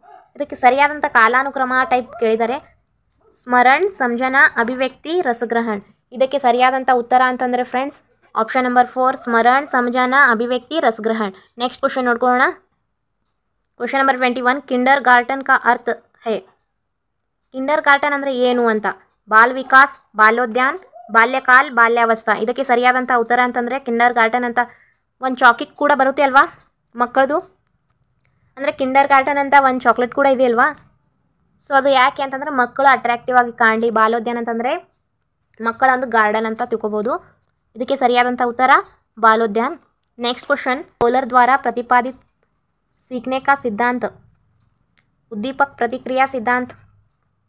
अद्क सरियां कालानुक्रम टाइप कमरण समझना अभिव्यक्ति रसग्रहण इे सर उत्तर अरे फ्रेंड्स ಆಪ್ಷನ್ ನಂಬರ್ ಫೋರ್ ಸ್ಮರಣ ಸಮಜಾನ ಅಭಿವ್ಯಕ್ತಿ ರಸಗ್ರಹಣ್ ನೆಕ್ಸ್ಟ್ ಕ್ವಶನ್ ನೋಡ್ಕೊಳ್ಳೋಣ question number twenty one kindergarten ಕಾ ಅರ್ಥ ಹೇ ಕಿಂಡರ್ ಗಾರ್ಟನ್ ಅಂದರೆ ಏನು ಅಂತ ಬಾಲ್ ವಿಕಾಸ್ ಬಾಲೋದ್ಯಾನ್ ಬಾಲ್ಯಕಾಲ್ ಬಾಲ್ಯಾವಸ್ಥಾ ಇದಕ್ಕೆ ಸರಿಯಾದಂಥ ಉತ್ತರ ಅಂತಂದರೆ ಕಿಂಡರ್ ಗಾರ್ಟನ್ ಅಂತ ಒಂದು ಚಾಕಿಟ್ ಕೂಡ ಬರುತ್ತೆ ಅಲ್ವಾ ಮಕ್ಕಳದು ಅಂದರೆ ಕಿಂಡರ್ ಗಾರ್ಟನ್ ಅಂತ ಒಂದು ಚಾಕ್ಲೇಟ್ ಕೂಡ ಇದೆ ಅಲ್ವಾ ಸೊ ಅದು ಯಾಕೆ ಅಂತಂದರೆ ಮಕ್ಕಳು ಅಟ್ರಾಕ್ಟಿವ್ ಆಗಿ ಕಾಣಲಿ ಬಾಲೋದ್ಯಾನ ಅಂತಂದರೆ ಮಕ್ಕಳ ಗಾರ್ಡನ್ ಅಂತ ತಿಳ್ಕೊಬೋದು ಇದಕ್ಕೆ ಸರಿಯಾದಂಥ ಉತ್ತರ ಬಾಲೋದ್ಯಾನ್ ನೆಕ್ಸ್ಟ್ ಕ್ವಶನ್ ಕೋಲರ್ ದ್ವಾರ ಪ್ರತಿಪಾದಿತ सीखने ಸಿದ್ಧಾಂತ ಉದ್ದೀಪಕ್ ಪ್ರತಿಕ್ರಿಯಾ ಸಿದ್ಧಾಂತ್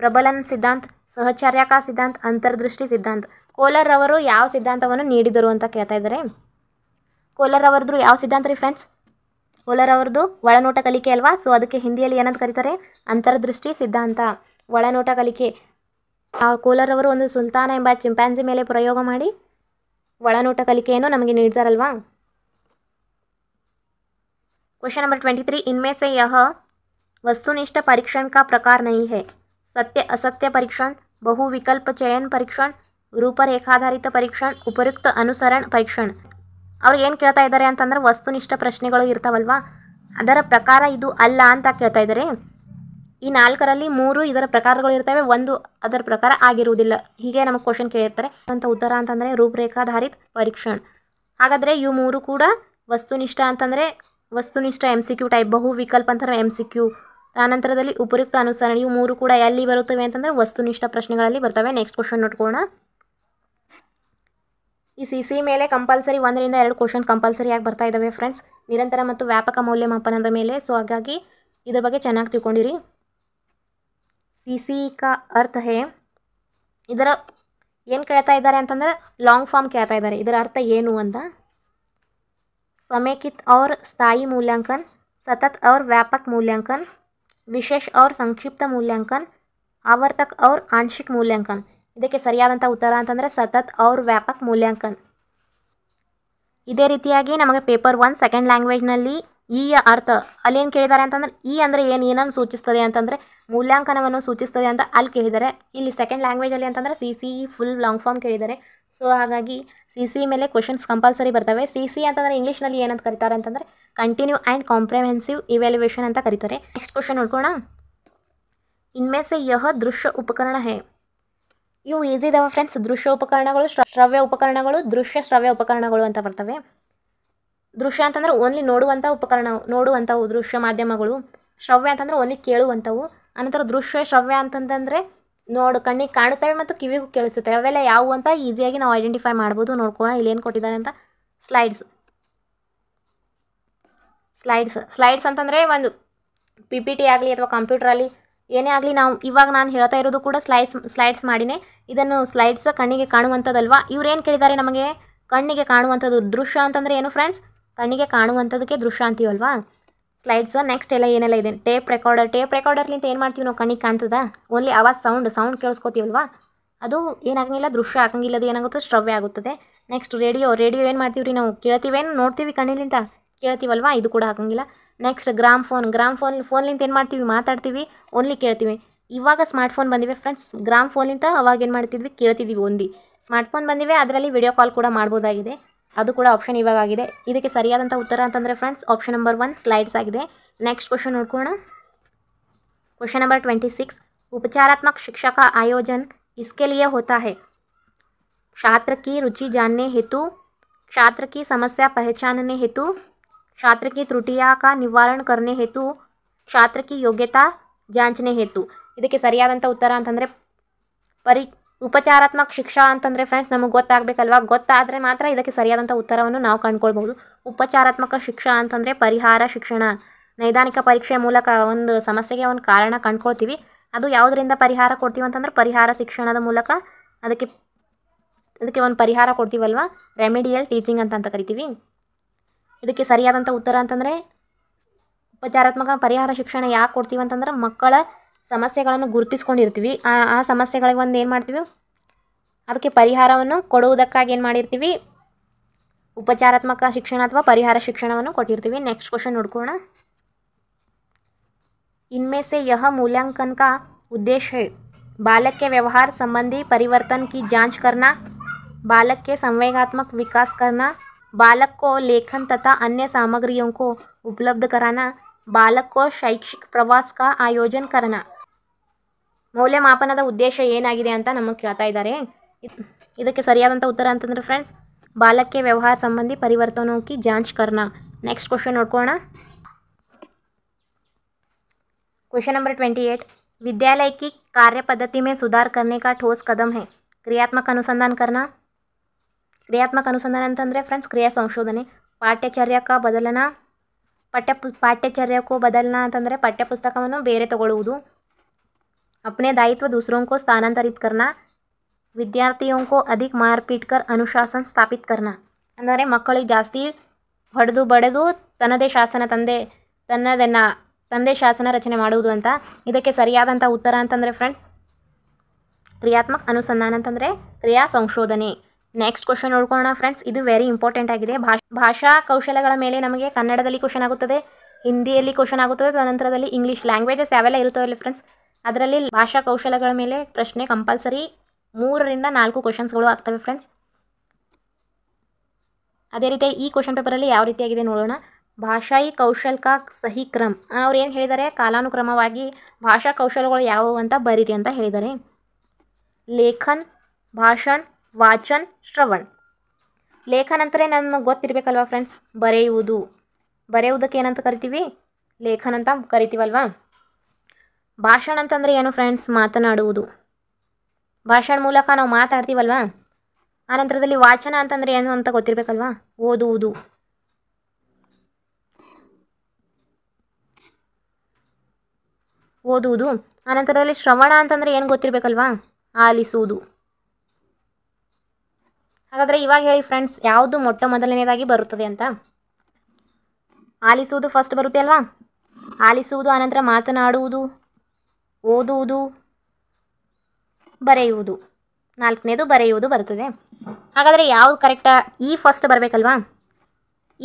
ಪ್ರಬಲನ್ ಸಿದ್ಧಾಂತ ಸಹಚರ್ಯಕ ಸಿದ್ಧಾಂತ ಅಂತರ್ದೃಷ್ಟಿ ಸಿದ್ಧಾಂತ ಕೋಲರ್ ಅವರು ಯಾವ ಸಿದ್ಧಾಂತವನ್ನು ನೀಡಿದರು ಅಂತ ಕೇಳ್ತಾ ಇದ್ದಾರೆ ಕೋಲರ್ ಅವರದ್ರು ಯಾವ ಸಿದ್ಧಾಂತ ರೀ ಫ್ರೆಂಡ್ಸ್ ಕೋಲರ್ ಅವರದ್ದು ಒಳನೋಟ ಕಲಿಕೆ ಅಲ್ವಾ ಸೊ ಅದಕ್ಕೆ ಹಿಂದಿಯಲ್ಲಿ ಏನಂತ ಕರೀತಾರೆ ಅಂತರ್ದೃಷ್ಟಿ ಸಿದ್ಧಾಂತ ಒಳನೋಟ ಕಲಿಕೆ ಕೋಲರ್ ಅವರು ಒಂದು ಸುಲ್ತಾನ ಎಂಬ ಚಿಂಪಾಂಜಿ ಮೇಲೆ ಪ್ರಯೋಗ ಮಾಡಿ ಒಳನೋಟ ಕಲಿಕೆಯನ್ನು ನಮಗೆ ನೀಡ್ತಾರಲ್ವಾ ನಂಬರ್ ನಂಬರ್ ತ್ರೀ ತ್ರೀ ಸೆ ಯಹ ವಸ್ತುನಿಷ್ಠ ಪರೀಕ್ಷಣ ಕಾ ಪ್ರಕಾರ ನೈ ಹೇ ಸತ್ಯ ಅಸತ್ಯ ಪರೀಕ್ಷಣ ಬಹು ವಿಕಲ್ಪ ಚಯನ್ ಪರೀಕ್ಷಣ ರೂಪರೇಖಾಧಾರಿತ ಪರೀಕ್ಷಣ್ ಉಪಯುಕ್ತ ಅನುಸರಣ ಪರೀಕ್ಷಣ್ ಅವ್ರು ಏನು ಕೇಳ್ತಾ ಇದ್ದಾರೆ ಅಂತಂದ್ರೆ ವಸ್ತುನಿಷ್ಠ ಪ್ರಶ್ನೆಗಳು ಇರ್ತಾವಲ್ವಾ ಅದರ ಪ್ರಕಾರ ಇದು ಅಲ್ಲ ಅಂತ ಕೇಳ್ತಾ ಇದ್ದಾರೆ ಈ ನಾಲ್ಕರಲ್ಲಿ ಮೂರು ಇದರ ಪ್ರಕಾರಗಳು ಇರ್ತವೆ ಒಂದು ಅದರ ಪ್ರಕಾರ ಆಗಿರುವುದಿಲ್ಲ ಹೀಗೆ ನಮಗೆ ಕ್ವಶನ್ ಕೇಳಿರ್ತಾರೆ ಅಂತ ಉತ್ತರ ಅಂತಂದರೆ ರೂಪರೇಖಾಧಾರಿತ ಪರೀಕ್ಷಣ ಹಾಗಾದರೆ ಇವು ಮೂರು ಕೂಡ ವಸ್ತುನಿಷ್ಠ ಅಂತಂದರೆ ವಸ್ತುನಿಷ್ಠ ಎಂ ಸಿ ಕ್ಯೂ ಟೈಪ್ ಬಹು ವಿಕಲ್ಪ ಅಂತ ಎಂ ಸಿ ಕ್ಯೂ ಆನಂತರದಲ್ಲಿ ಉಪಯುಕ್ತ ಅನುಸರಣೆ ಇವು ಮೂರು ಕೂಡ ಎಲ್ಲಿ ಬರುತ್ತವೆ ಅಂತಂದರೆ ವಸ್ತುನಿಷ್ಠ ಪ್ರಶ್ನೆಗಳಲ್ಲಿ ಬರ್ತವೆ ನೆಕ್ಸ್ಟ್ ಕ್ವಶನ್ ನೋಡ್ಕೋಣ ಈ ಸಿ ಸಿ ಮೇಲೆ ಕಂಪಲ್ಸರಿ ಒಂದರಿಂದ ಎರಡು ಕ್ವಶನ್ ಆಗಿ ಬರ್ತಾ ಇದ್ದಾವೆ ಫ್ರೆಂಡ್ಸ್ ನಿರಂತರ ಮತ್ತು ವ್ಯಾಪಕ ಮೌಲ್ಯಮಾಪನದ ಮೇಲೆ ಸೊ ಹಾಗಾಗಿ ಇದ್ರ ಬಗ್ಗೆ ಚೆನ್ನಾಗಿ ತಿಳ್ಕೊಂಡಿರಿ ಸಿ ಕಾ का अर्थ है ಇದರ ಏನು ಕೇಳ್ತಾ ಇದ್ದಾರೆ ಅಂತಂದರೆ ಲಾಂಗ್ ಫಾರ್ಮ್ ಕೇಳ್ತಾ ಇದ್ದಾರೆ ಇದರ ಅರ್ಥ ಏನು ಅಂತ ಸಮೇಕಿತ್ ಅವ್ರ ಸ್ಥಾಯಿ मूल्यांकन ಸತತ್ ಅವ್ರ ವ್ಯಾಪಕ मूल्यांकन ವಿಶೇಷ ಅವ್ರ ಸಂಕ್ಷಿಪ್ತ ಮೂಲ್ಯಾಂಕನ್ ಆವರ್ತಕ ಅವ್ರ ಆಂಶಿಕ ಮೂಲ್ಯಾಂಕನ್ ಇದಕ್ಕೆ ಸರಿಯಾದಂಥ ಉತ್ತರ ಅಂತಂದರೆ ಸತತ್ ಅವ್ರ ವ್ಯಾಪಕ ಮೂಲ್ಯಾಂಕನ್ ಇದೇ ರೀತಿಯಾಗಿ ನಮಗೆ ಪೇಪರ್ ಒನ್ ಸೆಕೆಂಡ್ ಲ್ಯಾಂಗ್ವೇಜ್ನಲ್ಲಿ ಈ ಅರ್ಥ ಅಲ್ಲಿ ಏನು ಕೇಳಿದ್ದಾರೆ ಅಂತಂದ್ರೆ ಈ ಅಂದರೆ ಏನು ಏನನ್ನು ಸೂಚಿಸ್ತದೆ ಅಂತಂದರೆ ಮೂಲ್ಯಾಂಕನವನ್ನು ಸೂಚಿಸ್ತದೆ ಅಂತ ಅಲ್ಲಿ ಕೇಳಿದ್ದಾರೆ ಇಲ್ಲಿ ಸೆಕೆಂಡ್ ಲ್ಯಾಂಗ್ವೇಜಲ್ಲಿ ಅಂತಂದರೆ C C E full long form ಕೇಳಿದ್ದಾರೆ ಸೊ ಹಾಗಾಗಿ ಸಿ ಸಿ e ಮೇಲೆ ಕ್ವಶನ್ಸ್ ಕಂಪಲ್ಸರಿ ಬರ್ತವೆ ಸಿ ಸಿ e ಅಂತಂದರೆ ಇಂಗ್ಲೀಷ್ನಲ್ಲಿ ಏನಂತ ಕರೀತಾರೆ ಅಂತಂದರೆ ಕಂಟಿನ್ಯೂ ಆ್ಯಂಡ್ ಕಾಂಪ್ರಹೆನ್ಸಿವ್ ಇವ್ಯಾಲ್ಯೂಯೇಷನ್ ಅಂತ ಕರೀತಾರೆ ನೆಕ್ಸ್ಟ್ ಕ್ವಶನ್ ನೋಡ್ಕೋಣ ಇನ್ಮೇ ಸೆ ಯಹ ದೃಶ್ಯ ಉಪಕರಣ ಹೇ ಇವು ಈಸಿ ಇದಾವೆ ಫ್ರೆಂಡ್ಸ್ ದೃಶ್ಯ ಉಪಕರಣಗಳು ಶ್ರವ್ಯ ಉಪಕರಣಗಳು ದೃಶ್ಯ ಶ್ರವ್ಯ ಉಪಕರಣಗಳು ಅಂತ ಬರ್ತವೆ ದೃಶ್ಯ ಅಂತಂದರೆ ಓನ್ಲಿ ನೋಡುವಂಥ ಉಪಕರಣ ನೋಡುವಂಥವು ದೃಶ್ಯ ಮಾಧ್ಯಮಗಳು ಶ್ರವ್ಯ ಅಂತಂದರೆ ಓನ್ಲಿ ಕೇಳುವಂಥವು ಅನಂತರ ದೃಶ್ಯ ಶ್ರವ್ಯ ಅಂತಂತಂದರೆ ನೋಡು ಕಣ್ಣಿಗೆ ಕಾಣುತ್ತವೆ ಮತ್ತು ಕಿವಿಗೂ ಕೇಳಿಸುತ್ತೆ ಅವೆಲ್ಲ ಯಾವುವು ಅಂತ ಈಸಿಯಾಗಿ ನಾವು ಐಡೆಂಟಿಫೈ ಮಾಡ್ಬೋದು ಇಲ್ಲಿ ಇಲ್ಲೇನು ಕೊಟ್ಟಿದ್ದಾರೆ ಅಂತ ಸ್ಲೈಡ್ಸ್ ಸ್ಲೈಡ್ಸ್ ಸ್ಲೈಡ್ಸ್ ಅಂತಂದರೆ ಒಂದು ಪಿ ಪಿ ಟಿ ಆಗಲಿ ಅಥವಾ ಕಂಪ್ಯೂಟ್ರಲ್ಲಿ ಏನೇ ಆಗಲಿ ನಾವು ಇವಾಗ ನಾನು ಹೇಳ್ತಾ ಇರೋದು ಕೂಡ ಸ್ಲೈಡ್ಸ್ ಸ್ಲೈಡ್ಸ್ ಮಾಡಿನೇ ಇದನ್ನು ಸ್ಲೈಡ್ಸ್ ಕಣ್ಣಿಗೆ ಕಾಣುವಂಥದ್ದಲ್ವಾ ಏನು ಕೇಳಿದ್ದಾರೆ ನಮಗೆ ಕಣ್ಣಿಗೆ ಕಾಣುವಂಥದ್ದು ದೃಶ್ಯ ಅಂತಂದರೆ ಏನು ಫ್ರೆಂಡ್ಸ್ ಕಣ್ಣಿಗೆ ಕಾಣುವಂಥದ್ದಕ್ಕೆ ದೃಶ್ಯ ಅಂತೀವಲ್ವಾ ಸ್ಲೈಡ್ಸ್ ನೆಕ್ಸ್ಟ್ ಎಲ್ಲ ಏನೆಲ್ಲ ಇದೆ ಟೇಪ್ ರೆಕಾರ್ಡರ್ ಟೇಪ್ ರೆಕಾರ್ಡರ್ಲಿಂತ ಏನು ಮಾಡ್ತೀವಿ ನಾವು ಕಣ್ಣಿಗೆ ಕಾಣ್ತದ ಓನ್ಲಿ ಆವಾಜ್ ಸೌಂಡ್ ಸೌಂಡ್ ಕೇಳಿಸ್ಕೊತೀವಲ್ವಾ ಅದು ಏನಾಗಂಗಿಲ್ಲ ದೃಶ್ಯ ಹಾಕಂಗಿಲ್ಲ ಅದು ಏನಾಗುತ್ತೆ ಶ್ರವ್ಯ ಆಗುತ್ತದೆ ನೆಕ್ಸ್ಟ್ ರೇಡಿಯೋ ರೇಡಿಯೋ ಏನು ಮಾಡ್ತೀವಿ ರೀ ನಾವು ಕೇಳ್ತೀವೇನು ನೋಡ್ತೀವಿ ಕಣ್ಣಿಲಿಂತ ಕೇಳ್ತೀವಲ್ವಾ ಇದು ಕೂಡ ಹಾಕಂಗಿಲ್ಲ next gramophone gramophone ಫೋನ್ಲಿಂತ ಏನು ಮಾಡ್ತೀವಿ ಮಾತಾಡ್ತೀವಿ ಓನ್ಲಿ ಕೇಳ್ತೀವಿ ಇವಾಗ ಸ್ಮಾರ್ಟ್ ಫೋನ್ ಬಂದಿವೆ ಫ್ರೆಂಡ್ಸ್ ಗ್ರಾಮ್ ಫೋನ್ಲಿಂತ ಅವಾಗ ಏನು ಮಾಡ್ತಿದ್ವಿ ಕೇಳ್ತಿದ್ವಿ ಓನ್ಲಿ ಸ್ಮಾರ್ಟ್ ಫೋನ್ ಬಂದಿವೆ ಅದರಲ್ಲಿ ವಿಡಿಯೋ ಕಾಲ್ ಕೂಡ ಮಾಡ್ಬೋದಾಗಿದೆ ಅದು ಕೂಡ ಆಪ್ಷನ್ ಇವಾಗ ಆಗಿದೆ ಇದಕ್ಕೆ ಸರಿಯಾದಂತ ಉತ್ತರ ಅಂತಂದ್ರೆ ಫ್ರೆಂಡ್ಸ್ ಆಪ್ಷನ್ ನಂಬರ್ 1 ಸ್ಲೈಡ್ಸ್ ಆಗಿದೆ ನೆಕ್ಸ್ಟ್ ಕ್ವೆಶ್ಚನ್ ನೋಡೋಣ ಕ್ವೆಶ್ಚನ್ ನಂಬರ್ 26 ಉಪಚಾರಾತ್ಮಕ ಶಿಕ್ಷಕರ ಆಯೋಜನೆ इसके लिए होता है छात्र की रुचि जानने हेतु छात्र की समस्या पहचानने हेतु छात्र की त्रुटियां का निवारण करने हेतु छात्र की योग्यता जांचने हेतु ಇದಕ್ಕೆ ಸರಿಯಾದಂತ ಉತ್ತರ ಅಂತಂದ್ರೆ ಪರಿ ಉಪಚಾರಾತ್ಮಕ ಶಿಕ್ಷಾ ಅಂತಂದರೆ ಫ್ರೆಂಡ್ಸ್ ನಮಗೆ ಗೊತ್ತಾಗಬೇಕಲ್ವಾ ಗೊತ್ತಾದರೆ ಮಾತ್ರ ಇದಕ್ಕೆ ಸರಿಯಾದಂಥ ಉತ್ತರವನ್ನು ನಾವು ಕಂಡುಕೊಳ್ಬಹುದು ಉಪಚಾರಾತ್ಮಕ ಶಿಕ್ಷಾ ಅಂತಂದರೆ ಪರಿಹಾರ ಶಿಕ್ಷಣ ನೈದಾನಿಕ ಪರೀಕ್ಷೆ ಮೂಲಕ ಒಂದು ಸಮಸ್ಯೆಗೆ ಒಂದು ಕಾರಣ ಕಂಡ್ಕೊಳ್ತೀವಿ ಅದು ಯಾವುದರಿಂದ ಪರಿಹಾರ ಕೊಡ್ತೀವಿ ಅಂತಂದ್ರೆ ಪರಿಹಾರ ಶಿಕ್ಷಣದ ಮೂಲಕ ಅದಕ್ಕೆ ಅದಕ್ಕೆ ಒಂದು ಪರಿಹಾರ ಕೊಡ್ತೀವಲ್ವ ರೆಮಿಡಿಯಲ್ ಟೀಚಿಂಗ್ ಅಂತ ಅಂತ ಕರಿತೀವಿ ಇದಕ್ಕೆ ಸರಿಯಾದಂಥ ಉತ್ತರ ಅಂತಂದರೆ ಉಪಚಾರಾತ್ಮಕ ಪರಿಹಾರ ಶಿಕ್ಷಣ ಯಾಕೆ ಕೊಡ್ತೀವಿ ಅಂತಂದ್ರೆ ಮಕ್ಕಳ समस्याಗಳನ್ನು ಗುರುತಿಸ್ಕೊಂಡಿರ್ತೀವಿ ಆ ಸಮಸ್ಯೆಗಳಿಗೆ ಒಂದೇನ್ ಮಾಡ್ತೀವಿ ಅದಕ್ಕೆ ಪರಿಹಾರವನ್ನ ಕೊಡುವದಕ್ಕಾಗಿ ಏನು ಮಾಡಿರ್ತೀವಿ ಉಪಚಾರಿತ್ಮಕ ಶಿಕ್ಷಣ ಅಥವಾ ಪರಿಹಾರ ಶಿಕ್ಷಣವನ್ನ ಕೊಟ್ಟಿರ್ತೀವಿ ನೆಕ್ಸ್ಟ್ ಕ್ವೆಶ್ಚನ್ ನೋಡೋಣ ಇನ್ಮೈಸೆ ಯಹ ಮೌಲ್ಯಂಕನ ಕಾ ಉದ್ದೇಶ ಬಾಲಕ್ಯ ವ್ಯವಹಾರ ಸಂಬಂಧಿ ಪರಿವರ್ತನ್ ಕಿ ಜಾಂಚ್ ಕರ್ನಾ ಬಾಲಕ್ ಕೆ ಸಂವೇಗಾತ್ಮಕ ವಿಕಾಸ್ ಕರ್ನಾ ಬಾಲಕ್ ಕೋ ಲೇಖನ ತತ ಅನ್ಯ ಸಾಮಗ್ರಿಯೋಂ ಕೋ ಉಪಲಬ್ಧ ಕರಾನಾ ಬಾಲಕ್ ಕೋ ಶೈಕ್ಷಣಿಕ ಪ್ರವಾಸ ಕಾ ಆಯೋಜನ್ ಕರ್ನಾ ಮೌಲ್ಯಮಾಪನದ ಉದ್ದೇಶ ಏನಾಗಿದೆ ಅಂತ ನಮಗೆ ಕೇಳ್ತಾ ಇದ್ದಾರೆ ಇದಕ್ಕೆ ಸರಿಯಾದಂಥ ಉತ್ತರ ಅಂತಂದ್ರೆ ಫ್ರೆಂಡ್ಸ್ ಬಾಲಕ್ಕೆ ವ್ಯವಹಾರ ಸಂಬಂಧಿ ಪರಿವರ್ತನೋಕಿ ಜಾಂಚ್ ಕರ್ನ ನೆಕ್ಸ್ಟ್ ಕ್ವಶನ್ ನೋಡ್ಕೋಣ ಕ್ವಶನ್ ನಂಬರ್ ಟ್ವೆಂಟಿ ಏಯ್ಟ್ ವಿದ್ಯಾಲಯಕ್ಕೆ ಕಾರ್ಯಪದ್ಧತಿ ಮೇ ಸುಧಾರ में ಠೋಸ್ करने का ठोस कदम ಕ್ರಿಯಾತ್ಮಕ क्रियात्मक अनुसंधान करना ಅಂತಂದರೆ ಫ್ರೆಂಡ್ಸ್ ಕ್ರಿಯಾ ಸಂಶೋಧನೆ ಪಾಠ್ಯಚರ್ಯಕ್ಕೆ ಬದಲನ ಪಠ್ಯ ಪಾಠ್ಯಚರ್ಯಕ್ಕೂ ಬದಲನ ಅಂತಂದರೆ ಪಠ್ಯಪುಸ್ತಕವನ್ನು ಬೇರೆ ತಗೊಳ್ಳುವುದು अपने दायित्व दूसरों को स्थानांतरित करना ವಿದ್ಯಾರ್ಥಿಯಂ ಅಧಿಕ ಮಾರ್ಪೀಟ್ ಕರ್ ಅನುಶಾಸನ ಸ್ಥಾಪಿತ ಕರ್ನ ಅಂದರೆ ಮಕ್ಕಳಿಗೆ ಜಾಸ್ತಿ ಹೊಡೆದು ಬಡೆದು ತನ್ನದೇ ಶಾಸನ ತಂದೆ ತನ್ನದನ್ನು ತಂದೆ ಶಾಸನ ರಚನೆ ಮಾಡುವುದು ಅಂತ ಇದಕ್ಕೆ ಸರಿಯಾದಂಥ ಉತ್ತರ ಅಂತಂದರೆ ಫ್ರೆಂಡ್ಸ್ ಕ್ರಿಯಾತ್ಮಕ ಅನುಸಂಧಾನ ಅಂತಂದರೆ ಕ್ರಿಯಾ ಸಂಶೋಧನೆ ನೆಕ್ಸ್ಟ್ ಕ್ವಶನ್ ನೋಡ್ಕೊಳ್ಳೋಣ ಫ್ರೆಂಡ್ಸ್ ಇದು ವೆರಿ ಇಂಪಾರ್ಟೆಂಟ್ ಆಗಿದೆ ಭಾಷಾ ಕೌಶಲಗಳ ಮೇಲೆ ನಮಗೆ ಕನ್ನಡದಲ್ಲಿ ಕ್ವಶನ್ ಆಗುತ್ತದೆ ಹಿಂದಿಯಲ್ಲಿ ಕ್ವಶನ್ ಆಗುತ್ತದೆ ತನಂತರದಲ್ಲಿ ಇಂಗ್ಲೀಷ್ ಲ್ಯಾಂಗ್ವೇಜಸ್ ಯಾವೆಲ್ಲ ಇರುತ್ತವೆ ಫ್ರೆಂಡ್ಸ್ ಅದರಲ್ಲಿ ಭಾಷಾ ಕೌಶಲಗಳ ಮೇಲೆ ಪ್ರಶ್ನೆ ಕಂಪಲ್ಸರಿ ಮೂರರಿಂದ ನಾಲ್ಕು ಕ್ವಶನ್ಸ್ಗಳು ಆಗ್ತವೆ ಫ್ರೆಂಡ್ಸ್ ಅದೇ ರೀತಿ ಈ ಕ್ವಶನ್ ಪೇಪರಲ್ಲಿ ಯಾವ ರೀತಿಯಾಗಿದೆ ನೋಡೋಣ ಭಾಷಾಯಿ ಕೌಶಲ್ ಸಹಿ ಕ್ರಮ್ ಅವ್ರು ಏನು ಹೇಳಿದ್ದಾರೆ ಕಾಲಾನುಕ್ರಮವಾಗಿ ಭಾಷಾ ಕೌಶಲಗಳು ಯಾವುವು ಅಂತ ಬರೀರಿ ಅಂತ ಹೇಳಿದ್ದಾರೆ ಲೇಖನ್ ಭಾಷಣ ವಾಚನ್ ಶ್ರವಣ್ ಲೇಖನ್ ಅಂತಲೇ ನಮಗೆ ಗೊತ್ತಿರಬೇಕಲ್ವಾ ಫ್ರೆಂಡ್ಸ್ ಬರೆಯುವುದು ಬರೆಯುವುದಕ್ಕೆ ಏನಂತ ಕರಿತೀವಿ ಲೇಖನ್ ಅಂತ ಕರಿತೀವಲ್ವಾ ಭಾಷಣ ಅಂತಂದರೆ ಏನು ಫ್ರೆಂಡ್ಸ್ ಮಾತನಾಡುವುದು ಭಾಷಣ ಮೂಲಕ ನಾವು ಮಾತಾಡ್ತೀವಲ್ವಾ ಆನಂತರದಲ್ಲಿ ವಾಚನ ಅಂತಂದರೆ ಏನು ಅಂತ ಗೊತ್ತಿರಬೇಕಲ್ವಾ ಓದುವುದು ಓದುವುದು ಆನಂತರದಲ್ಲಿ ಶ್ರವಣ ಅಂತಂದರೆ ಏನು ಗೊತ್ತಿರಬೇಕಲ್ವಾ ಆಲಿಸುವುದು ಹಾಗಾದರೆ ಇವಾಗ ಹೇಳಿ ಫ್ರೆಂಡ್ಸ್ ಯಾವುದು ಮೊಟ್ಟ ಮೊದಲನೇದಾಗಿ ಬರುತ್ತದೆ ಅಂತ ಆಲಿಸುವುದು ಫಸ್ಟ್ ಬರುತ್ತೆ ಅಲ್ವಾ ಆಲಿಸುವುದು ಆನಂತರ ಮಾತನಾಡುವುದು ಓದುವುದು ಬರೆಯುವುದು ನಾಲ್ಕನೇದು ಬರೆಯುವುದು ಬರ್ತದೆ ಹಾಗಾದರೆ ಯಾವುದು ಕರೆಕ್ಟಾ ಈ ಫಸ್ಟ್ ಬರಬೇಕಲ್ವಾ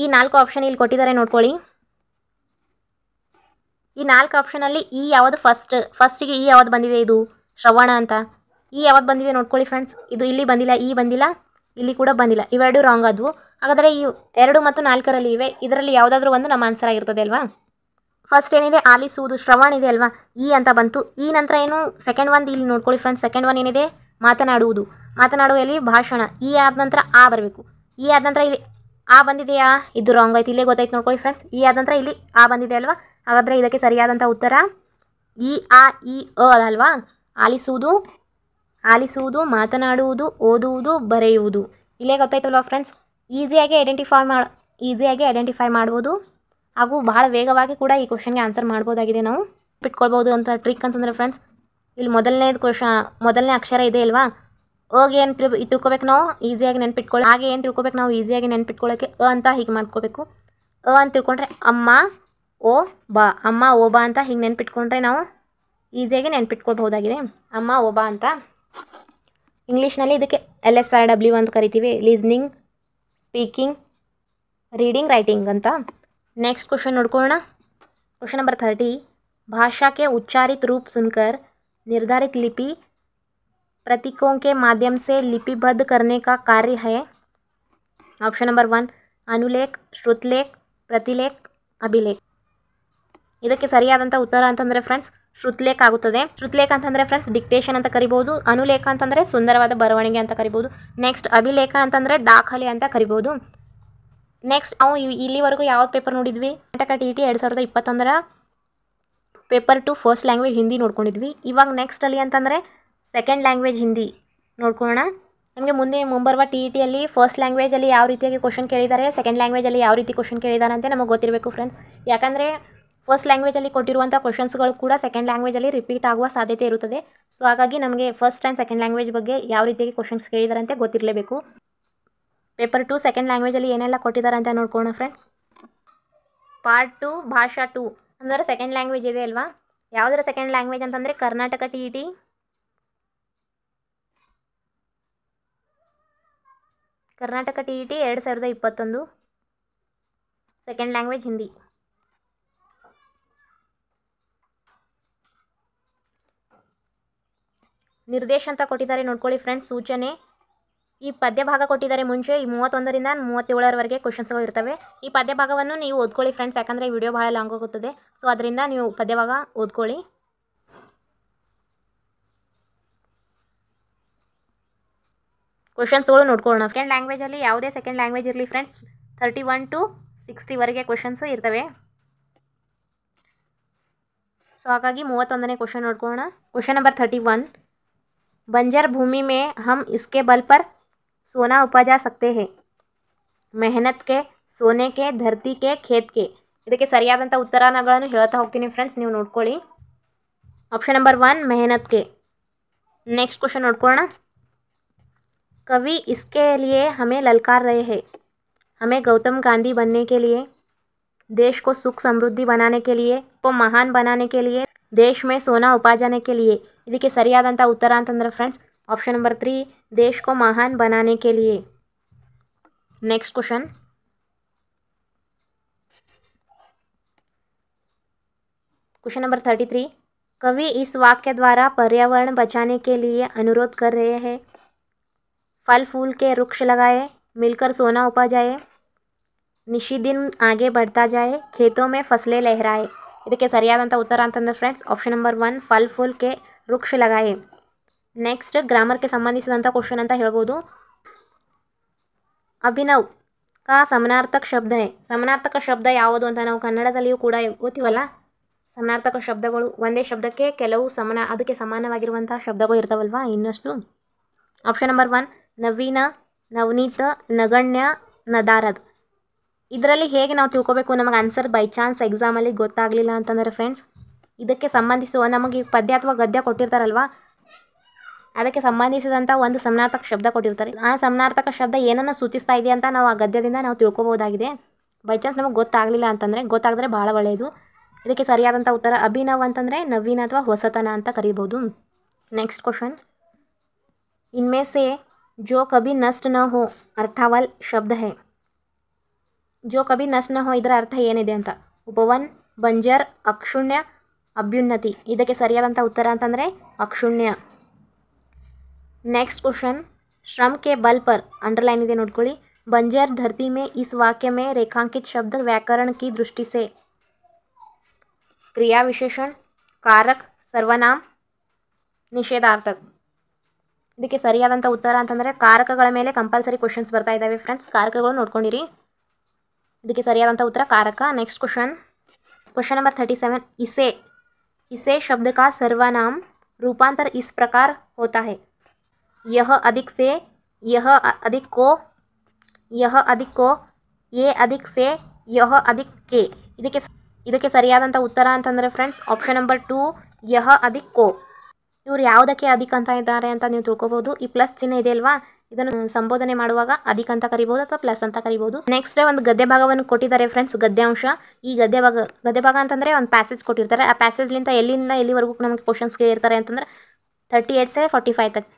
ಈ ನಾಲ್ಕು ಆಪ್ಷನ್ ಇಲ್ಲಿ ಕೊಟ್ಟಿದ್ದಾರೆ ನೋಡ್ಕೊಳ್ಳಿ ಈ ನಾಲ್ಕು ಆಪ್ಷನಲ್ಲಿ ಈ e ಯಾವುದು ಫಸ್ಟ್ ಫಸ್ಟಿಗೆ ಈ ಯಾವ್ದು ಬಂದಿದೆ ಇದು ಶ್ರವಣ ಅಂತ ಈ e ಯಾವ್ದು ಬಂದಿದೆ ನೋಡ್ಕೊಳ್ಳಿ ಫ್ರೆಂಡ್ಸ್ ಇದು ಇಲ್ಲಿ ಬಂದಿಲ್ಲ ಈ e ಬಂದಿಲ್ಲ ಇಲ್ಲಿ ಕೂಡ ಬಂದಿಲ್ಲ ಇವೆರಡು ರಾಂಗ್ ಆದವು ಹಾಗಾದರೆ ಈ ಎರಡು ಮತ್ತು ನಾಲ್ಕರಲ್ಲಿ ಇವೆ ಇದರಲ್ಲಿ ಯಾವುದಾದ್ರೂ ಒಂದು ನಮ್ಮ ಆನ್ಸರ್ ಆಗಿರ್ತದೆ ಅಲ್ವಾ ಫಸ್ಟ್ ಏನಿದೆ ಆಲಿಸುವುದು ಶ್ರವಣ ಶ್ರವಣ್ ಇದೆ ಅಲ್ವಾ ಈ ಅಂತ ಬಂತು ಈ ನಂತರ ಏನು ಸೆಕೆಂಡ್ ಒಂದು ಇಲ್ಲಿ ನೋಡ್ಕೊಳ್ಳಿ ಫ್ರೆಂಡ್ಸ್ ಸೆಕೆಂಡ್ ಒನ್ ಏನಿದೆ ಮಾತನಾಡುವುದು ಮಾತನಾಡುವಲ್ಲಿ ಭಾಷಣ ಈ ಆದ ನಂತರ ಆ ಬರಬೇಕು ಈ ಆದ ನಂತರ ಇಲ್ಲಿ ಆ ಬಂದಿದೆಯಾ ಇದು ರಾಂಗ್ ಆಯ್ತು ಇಲ್ಲೇ ಗೊತ್ತಾಯ್ತು ನೋಡ್ಕೊಳ್ಳಿ ಫ್ರೆಂಡ್ಸ್ ಈ ಆದ ನಂತರ ಇಲ್ಲಿ ಆ ಬಂದಿದೆ ಅಲ್ವಾ ಹಾಗಾದರೆ ಇದಕ್ಕೆ ಸರಿಯಾದಂಥ ಉತ್ತರ ಈ ಆ ಇ ಅ ಅಲ್ವಾ ಆಲಿಸುವುದು ಆಲಿಸುವುದು ಮಾತನಾಡುವುದು ಓದುವುದು ಬರೆಯುವುದು ಇಲ್ಲೇ ಗೊತ್ತಾಯ್ತಲ್ವಾ ಫ್ರೆಂಡ್ಸ್ ಈಸಿಯಾಗಿ ಐಡೆಂಟಿಫೈ ಮಾಡಿ ಈಸಿಯಾಗಿ ಐಡೆಂಟಿಫೈ ಮಾಡ್ಬೋದು ಹಾಗೂ ಭಾಳ ವೇಗವಾಗಿ ಕೂಡ ಈ ಕ್ವಶನ್ಗೆ ಆನ್ಸರ್ ಮಾಡ್ಬೋದಾಗಿದೆ ನಾವು ಬಿಟ್ಕೊಳ್ಬೋದು ಅಂತ ಟ್ರಿಕ್ ಅಂತಂದರೆ ಫ್ರೆಂಡ್ಸ್ ಇಲ್ಲಿ ಮೊದಲನೇದು ಕ್ವಶ ಮೊದಲನೇ ಅಕ್ಷರ ಇದೆ ಅಲ್ವಾ ಅಗೆ ಏನು ತಿಳ್ ತಿಳ್ಕೊಬೇಕು ನಾವು ಈಸಿಯಾಗಿ ನೆನ್ಪಿಟ್ಕೊಳ್ಳಿ ಹಾಗೆ ಏನು ತಿಳ್ಕೊಬೇಕು ನಾವು ಈಸಿಯಾಗಿ ನೆನ್ಪಿಟ್ಕೊಳ್ಳೋಕ್ಕೆ ಅ ಅಂತ ಹೀಗೆ ಮಾಡ್ಕೋಬೇಕು ಅ ಅಂತ ತಿಳ್ಕೊಂಡ್ರೆ ಅಮ್ಮ ಓ ಬಾ ಅಮ್ಮ ಓ ಬಾ ಅಂತ ಹೀಗೆ ನೆನ್ಪಿಟ್ಕೊಂಡ್ರೆ ನಾವು ಈಸಿಯಾಗಿ ನೆನ್ಪಿಟ್ಕೊಳ್ಬಹುದಾಗಿದೆ ಅಮ್ಮ ಓ ಬಾ ಅಂತ ಇಂಗ್ಲೀಷ್ನಲ್ಲಿ ಇದಕ್ಕೆ ಎಲ್ ಎಸ್ ಆರ್ ಡಬ್ಲ್ಯೂ ಅಂತ ಕರಿತೀವಿ ಲೀಸ್ನಿಂಗ್ ಸ್ಪೀಕಿಂಗ್ ರೀಡಿಂಗ್ ರೈಟಿಂಗ್ ಅಂತ ನೆಕ್ಸ್ಟ್ ಕ್ವೆಶ್ಚನ್ ನೋಡ್ಕೊಳ್ಳೋಣ ಕ್ವೆಶ್ಚನ್ ನಂಬರ್ 30 ಭಾಷಾಕೇ ಉಚ್ಚಾರಿತ ರೂಪ सुनकर ನಿರ್ಧಾರಕ ಲಿಪಿ ಪ್ರತಿಕೋಂಕೆ ಮಾಧ್ಯಮ سے ಲಿಪಿ ಭದ کرنے کا ಕಾರ್ಯ ہے 옵션 નંબર 1 ಅನುಲೇಖ ಶ್ರುತಲೇಖ ಪ್ರತಿಲೇಖ ಅಭಿಲೇಖ ಇದಕ್ಕೆ ಸರಿಯಾದಂತ ಉತ್ತರ ಅಂತಂದ್ರೆ ಫ್ರೆಂಡ್ಸ್ ಶ್ರುತಲೇಖ ಆಗುತ್ತದೆ ಶ್ರುತಲೇಖ ಅಂತಂದ್ರೆ ಫ್ರೆಂಡ್ಸ್ ಡಿಕಟೇಷನ್ ಅಂತ ಕರಿಬಹುದು ಅನುಲೇಖ ಅಂತಂದ್ರೆ ಸುಂದರವಾದ ಬರವಣಿಗೆ ಅಂತ ಕರಿಬಹುದು ನೆಕ್ಸ್ಟ್ ಅಭಿಲೇಖ ಅಂತಂದ್ರೆ ದಾಖಲೆ ಅಂತ ಕರಿಬಹುದು ನೆಕ್ಸ್ಟ್ ನಾವು ಇಲ್ಲಿವರೆಗೂ ಯಾವ್ದು ಪೇಪರ್ ನೋಡಿದ್ವಿ ಕರ್ನಾಟಕ ಟಿ ಇ ಟಿ ಎರಡು ಸಾವಿರದ ಇಪ್ಪತ್ತೊಂದರ paper two first language Hindi ನೋಡ್ಕೊಂಡಿದ್ವಿ ಇವಾಗ ನೆಕ್ಸ್ಟ್ ಅಲ್ಲಿ ಅಂತಂದರೆ ಸೆಕೆಂಡ್ ಲ್ಯಾಂಗ್ವೇಜ್ ಹಿಂದಿ ನೋಡ್ಕೊಳ್ಳೋಣ ನಮಗೆ ಮುಂದೆ ಮುಂಬರುವ ಟಿ ಇ ಟಿಯಲ್ಲಿ ಫಸ್ಟ್ ಲ್ಯಾಂಗ್ವೇಜಲ್ಲಿ ಯಾವ ರೀತಿಯಾಗಿ ಕ್ವಶನ್ ಕೇಳಿದ್ದಾರೆ ಸೆಕೆಂಡ್ ಲ್ಯಾಂಗ್ವೇಜಲ್ಲಿ ಯಾವ ರೀತಿ ಕ್ವಶನ್ ಕೇಳಿದ್ದಾರೆ ಅಂತ ನಮಗೆ ಗೊತ್ತಿರಬೇಕು ಫ್ರೆಂಡ್ಸ್ ಯಾಕಂದರೆ ಫಸ್ಟ್ ಲ್ಯಾಂಗ್ವೇಜಲ್ಲಿ ಕೊಟ್ಟಿರುವಂಥ ಕ್ವಶನ್ಸ್ಗಳು ಕೂಡ ಸೆಕೆಂಡ್ ಲ್ಯಾಂಗ್ವೇಜಲ್ಲಿ ರಿಪೀಟ್ ಆಗುವ ಸಾಧ್ಯತೆ ಇರುತ್ತದೆ ಸೊ ಹಾಗಾಗಿ ನಮಗೆ ಫಸ್ಟ್ ಆ್ಯಂಡ್ ಸೆಕೆಂಡ್ ಲ್ಯಾಂಗ್ವೇಜ್ ಬಗ್ಗೆ ಯಾವ ರೀತಿಯಾಗಿ ಕ್ವಶನ್ಸ್ ಕೇಳಿದ್ದಾರೆ ಅಂತ ಗೊತ್ತಿರಲೇಬೇಕು ಪೇಪರ್ ಟು ಸೆಕೆಂಡ್ ಲ್ಯಾಂಗ್ವೇಜಲ್ಲಿ ಏನೆಲ್ಲ ಕೊಟ್ಟಿದ್ದಾರೆ ಅಂತ ನೋಡ್ಕೋಣ ಫ್ರೆಂಡ್ಸ್ ಪಾರ್ಟ್ ಟು ಭಾಷಾ ಟು ಅಂದರೆ ಸೆಕೆಂಡ್ ಲ್ಯಾಂಗ್ವೇಜ್ ಇದೆ ಅಲ್ವಾ ಯಾವುದರ ಸೆಕೆಂಡ್ ಲ್ಯಾಂಗ್ವೇಜ್ ಅಂತಂದರೆ Karnataka T E T Karnataka T E T ಎರಡು ಸಾವಿರದ ಇಪ್ಪತ್ತೊಂದು ಸೆಕೆಂಡ್ ಲ್ಯಾಂಗ್ವೇಜ್ ಹಿಂದಿ ನಿರ್ದೇಶ ಅಂತ ಕೊಟ್ಟಿದ್ದಾರೆ ನೋಡ್ಕೊಳ್ಳಿ ಫ್ರೆಂಡ್ಸ್ ಸೂಚನೆ ಈ ಪದ್ಯ ಭಾಗ ಕೊಟ್ಟಿದ್ದಾರೆ ಮುಂಚೆ ಈ ಮೂವತ್ತೊಂದರಿಂದ ಮೂವತ್ತೇಳರವರೆಗೆ ಕ್ವಶನ್ಸ್ಗಳು ಇರ್ತವೆ ಈ ಪದ್ಯ ಭಾಗವನ್ನು ನೀವು ಓದ್ಕೊಳ್ಳಿ ಫ್ರೆಂಡ್ಸ್ ಯಾಕಂದರೆ ವಿಡಿಯೋ ಭಾಳ ಲಾಂಗ್ ಆಗುತ್ತದೆ ಸೊ ಅದರಿಂದ ನೀವು ಪದ್ಯ ಭಾಗ ಓದ್ಕೊಳ್ಳಿ ಕ್ವಶನ್ಸ್ಗಳು ನೋಡ್ಕೊಳ್ಳೋಣ ಸೆಕೆಂಡ್ ಲ್ಯಾಂಗ್ವೇಜಲ್ಲಿ ಯಾವುದೇ ಸೆಕೆಂಡ್ ಲ್ಯಾಂಗ್ವೇಜ್ ಇರಲಿ ಫ್ರೆಂಡ್ಸ್ ಥರ್ಟಿ ಒನ್ ಟು ಸಿಕ್ಸ್ಟಿವರೆಗೆ ಕ್ವಶನ್ಸ್ ಇರ್ತವೆ ಸೊ ಹಾಗಾಗಿ ಮೂವತ್ತೊಂದನೇ ಕ್ವಶನ್ ನೋಡ್ಕೊಳ್ಳೋಣ ಕ್ವಶನ್ ನಂಬರ್ ಥರ್ಟಿ ಒನ್ ಬಂಜರ್ ಭೂಮಿ ಮೇ ಹಮ್ ಇಸ್ಕೆ ಬಲ್ಪರ್ सोना उपा सकते हैं मेहनत के सोने के धरती के खेत के इतने सरियाद उत्तर हेल्ता होती फ्रेंड्स नहीं नोडी आपशन नंबर वन मेहनत के नेक्स्ट क्वेश्चन नोडोण कवि इसके लिए हमें ललकार रहे हैं हमें गौतम गांधी बनने के लिए देश को सुख समृद्धि बनाने के लिए को महान बनाने के लिए देश में सोना उपाजाने के लिए के सरियाद उत्तर अंतर्रे फ्रेंड्स ऑप्शन नंबर थ्री देश को महान बनाने के लिए next question question number thirty three कवि इस वाक्य द्वारा पर्यावरण बचाने के लिए अनुरोध कर रहे हैं फल फूल के वृक्ष लगाए मिलकर सोना उपा जाए निशी दिन आगे बढ़ता जाए खेतों में फसलें लहराए ಇದಕ್ಕೆ ಸರಿಯಾದಂಥ ಉತ್ತರ ಅಂತಂದರೆ फ्रेंड्स ऑप्शन नंबर वन फल फूल के ವೃಕ್ಷ लगाए ನೆಕ್ಸ್ಟ್ ಗ್ರಾಮರ್ಗೆ ಸಂಬಂಧಿಸಿದಂಥ ಕ್ವಶನ್ ಅಂತ ಹೇಳ್ಬೋದು ಅಭಿನವ್ ಕಾ ಸಮನಾರ್ಥಕ ಶಬ್ದ ಸಮನಾರ್ಥಕ ಶಬ್ದ ಯಾವುದು ಅಂತ ನಾವು ಕನ್ನಡದಲ್ಲಿಯೂ ಕೂಡ ಓದ್ತೀವಲ್ಲ ಸಮನಾರ್ಥಕ ಶಬ್ದಗಳು ಒಂದೇ ಶಬ್ದಕ್ಕೆ ಕೆಲವು ಸಮನ ಅದಕ್ಕೆ ಸಮಾನವಾಗಿರುವಂತಹ ಶಬ್ದಗಳು ಇರ್ತಾವಲ್ವಾ ಇನ್ನಷ್ಟು ಆಪ್ಷನ್ ನಂಬರ್ ಒನ್ ನವೀನ ನವನೀತ ನಗಣ್ಯ ನದಾರದ್ ಇದರಲ್ಲಿ ಹೇಗೆ ನಾವು ತಿಳ್ಕೊಬೇಕು ನಮಗೆ ಆನ್ಸರ್ ಬೈ ಚಾನ್ಸ್ ಎಕ್ಸಾಮಲ್ಲಿ ಗೊತ್ತಾಗಲಿಲ್ಲ ಅಂತಂದರೆ ಫ್ರೆಂಡ್ಸ್ ಇದಕ್ಕೆ ಸಂಬಂಧಿಸುವ ನಮಗೆ ಪದ್ಯ ಅಥವಾ ಗದ್ಯ ಕೊಟ್ಟಿರ್ತಾರಲ್ವಾ ಅದಕ್ಕೆ ಸಂಬಂಧಿಸಿದಂಥ ಒಂದು ಸಮನಾರ್ಥಕ ಶಬ್ದ ಕೊಟ್ಟಿರ್ತಾರೆ ಆ ಸಮನಾರ್ಥಕ ಶಬ್ದ ಏನನ್ನ ಸೂಚಿಸ್ತಾ ಇದೆ ಅಂತ ನಾವು ಆ ಗದ್ಯದಿಂದ ನಾವು ತಿಳ್ಕೊಬೋದಾಗಿದೆ ಬೈ ಚಾನ್ಸ್ ನಮಗೆ ಗೊತ್ತಾಗಲಿಲ್ಲ ಅಂತಂದರೆ ಗೊತ್ತಾಗದ್ರೆ ಭಾಳ ಒಳ್ಳೆಯದು ಇದಕ್ಕೆ ಸರಿಯಾದಂಥ ಉತ್ತರ ಅಭಿನವ್ ಅಂತಂದರೆ ನವೀನ ಅಥವಾ ಹೊಸತನ ಅಂತ ಕರಿಬೋದು ನೆಕ್ಸ್ಟ್ ಕ್ವಶನ್ ಇನ್ಮೇ ಸೇ ಜೋ ಕಬಿ ನಷ್ಟ ನ ಹೋ ಅರ್ಥವಲ್ ಶಬ್ದ ಹೇ ಜೋ ಕಬಿ ನಷ್ಟ ನ ಹೋ ಇದರ ಅರ್ಥ ಏನಿದೆ ಅಂತ ಉಪವನ್ ಬಂಜರ್ ಅಕ್ಷುಣ್ಯ ಅಭ್ಯುನ್ನತಿ ಇದಕ್ಕೆ ಸರಿಯಾದಂಥ ಉತ್ತರ ಅಂತಂದರೆ ಅಕ್ಷುಣ್ಯ नेक्स्ट क्वेश्चन श्रम के बल पर अंडरलाइन इधे नोटकोली बंजर धरती में इस वाक्य में रेखांकित शब्द व्याकरण की दृष्टि से क्रिया विशेषण कारक सर्वनाम निषेधार्थक इतने सरियां उत्तर अंतर कारक मेले कंपलसरी क्वेश्चन बरता फ्रेंड्स कारक नोडी इतने सरियां उत्तर कारक next question question number thirty seven इसे इसे शब्द का सर्वनाम रूपांतर इस प्रकार होता है यह अधिक से यह अधिक को ಯಹ ಅದಕ್ಕೋ ಎ ಅಧಿಕ್ ಸೆ ಯಹ ಅಧಿಕ್ ಕೆ ಇದಕ್ಕೆ ಇದಕ್ಕೆ ಸರಿಯಾದಂಥ ಉತ್ತರ ಅಂತಂದರೆ ಫ್ರೆಂಡ್ಸ್ ಆಪ್ಷನ್ ನಂಬರ್ ಟೂ ಯಹ ಅಧಿಕ್ ಕೋ ಇವ್ರು ಯಾವುದಕ್ಕೆ ಅಧಿಕ ಅಂತ ಇದ್ದಾರೆ ಅಂತ ನೀವು ತಿಳ್ಕೊಬೋದು ಈ ಪ್ಲಸ್ ಚಿಹ್ನೆ ಇದೆ ಅಲ್ವಾ ಇದನ್ನು ಸಂಬೋಧನೆ ಮಾಡುವಾಗ ಅಧಿಕ ಅಂತ ಕರಿಬೋದು ಅಥವಾ ಪ್ಲಸ್ ಅಂತ ಕರಿಬೋದು ನೆಕ್ಸ್ಟ್ ಒಂದು ಗದ್ಯ ಭಾಗವನ್ನು ಕೊಟ್ಟಿದ್ದಾರೆ ಫ್ರೆಂಡ್ಸ್ ಗದ್ಯಾಂಶ ಈ ಗದ್ಯ ಭಾಗ ಗದ್ಯ ಭಾಗ ಅಂತಂದರೆ ಒಂದು ಪ್ಯಾಸೇಜ್ ಕೊಟ್ಟಿರ್ತಾರೆ ಆ ಪ್ಯಾಸೇಜ್ಲಿಂತ ಎಲ್ಲಿಂದ ಎಲ್ಲಿವರೆಗೂ ನಮಗೆ ಕ್ವಶನ್ಸ್ ಕೇಳಿರ್ತಾರೆ ಅಂತಂದ್ರೆ ತರ್ಟಿ ಏಟ್ ಸೆ ಫಾರ್ಟಿ ಫೈವ್ ತಕ್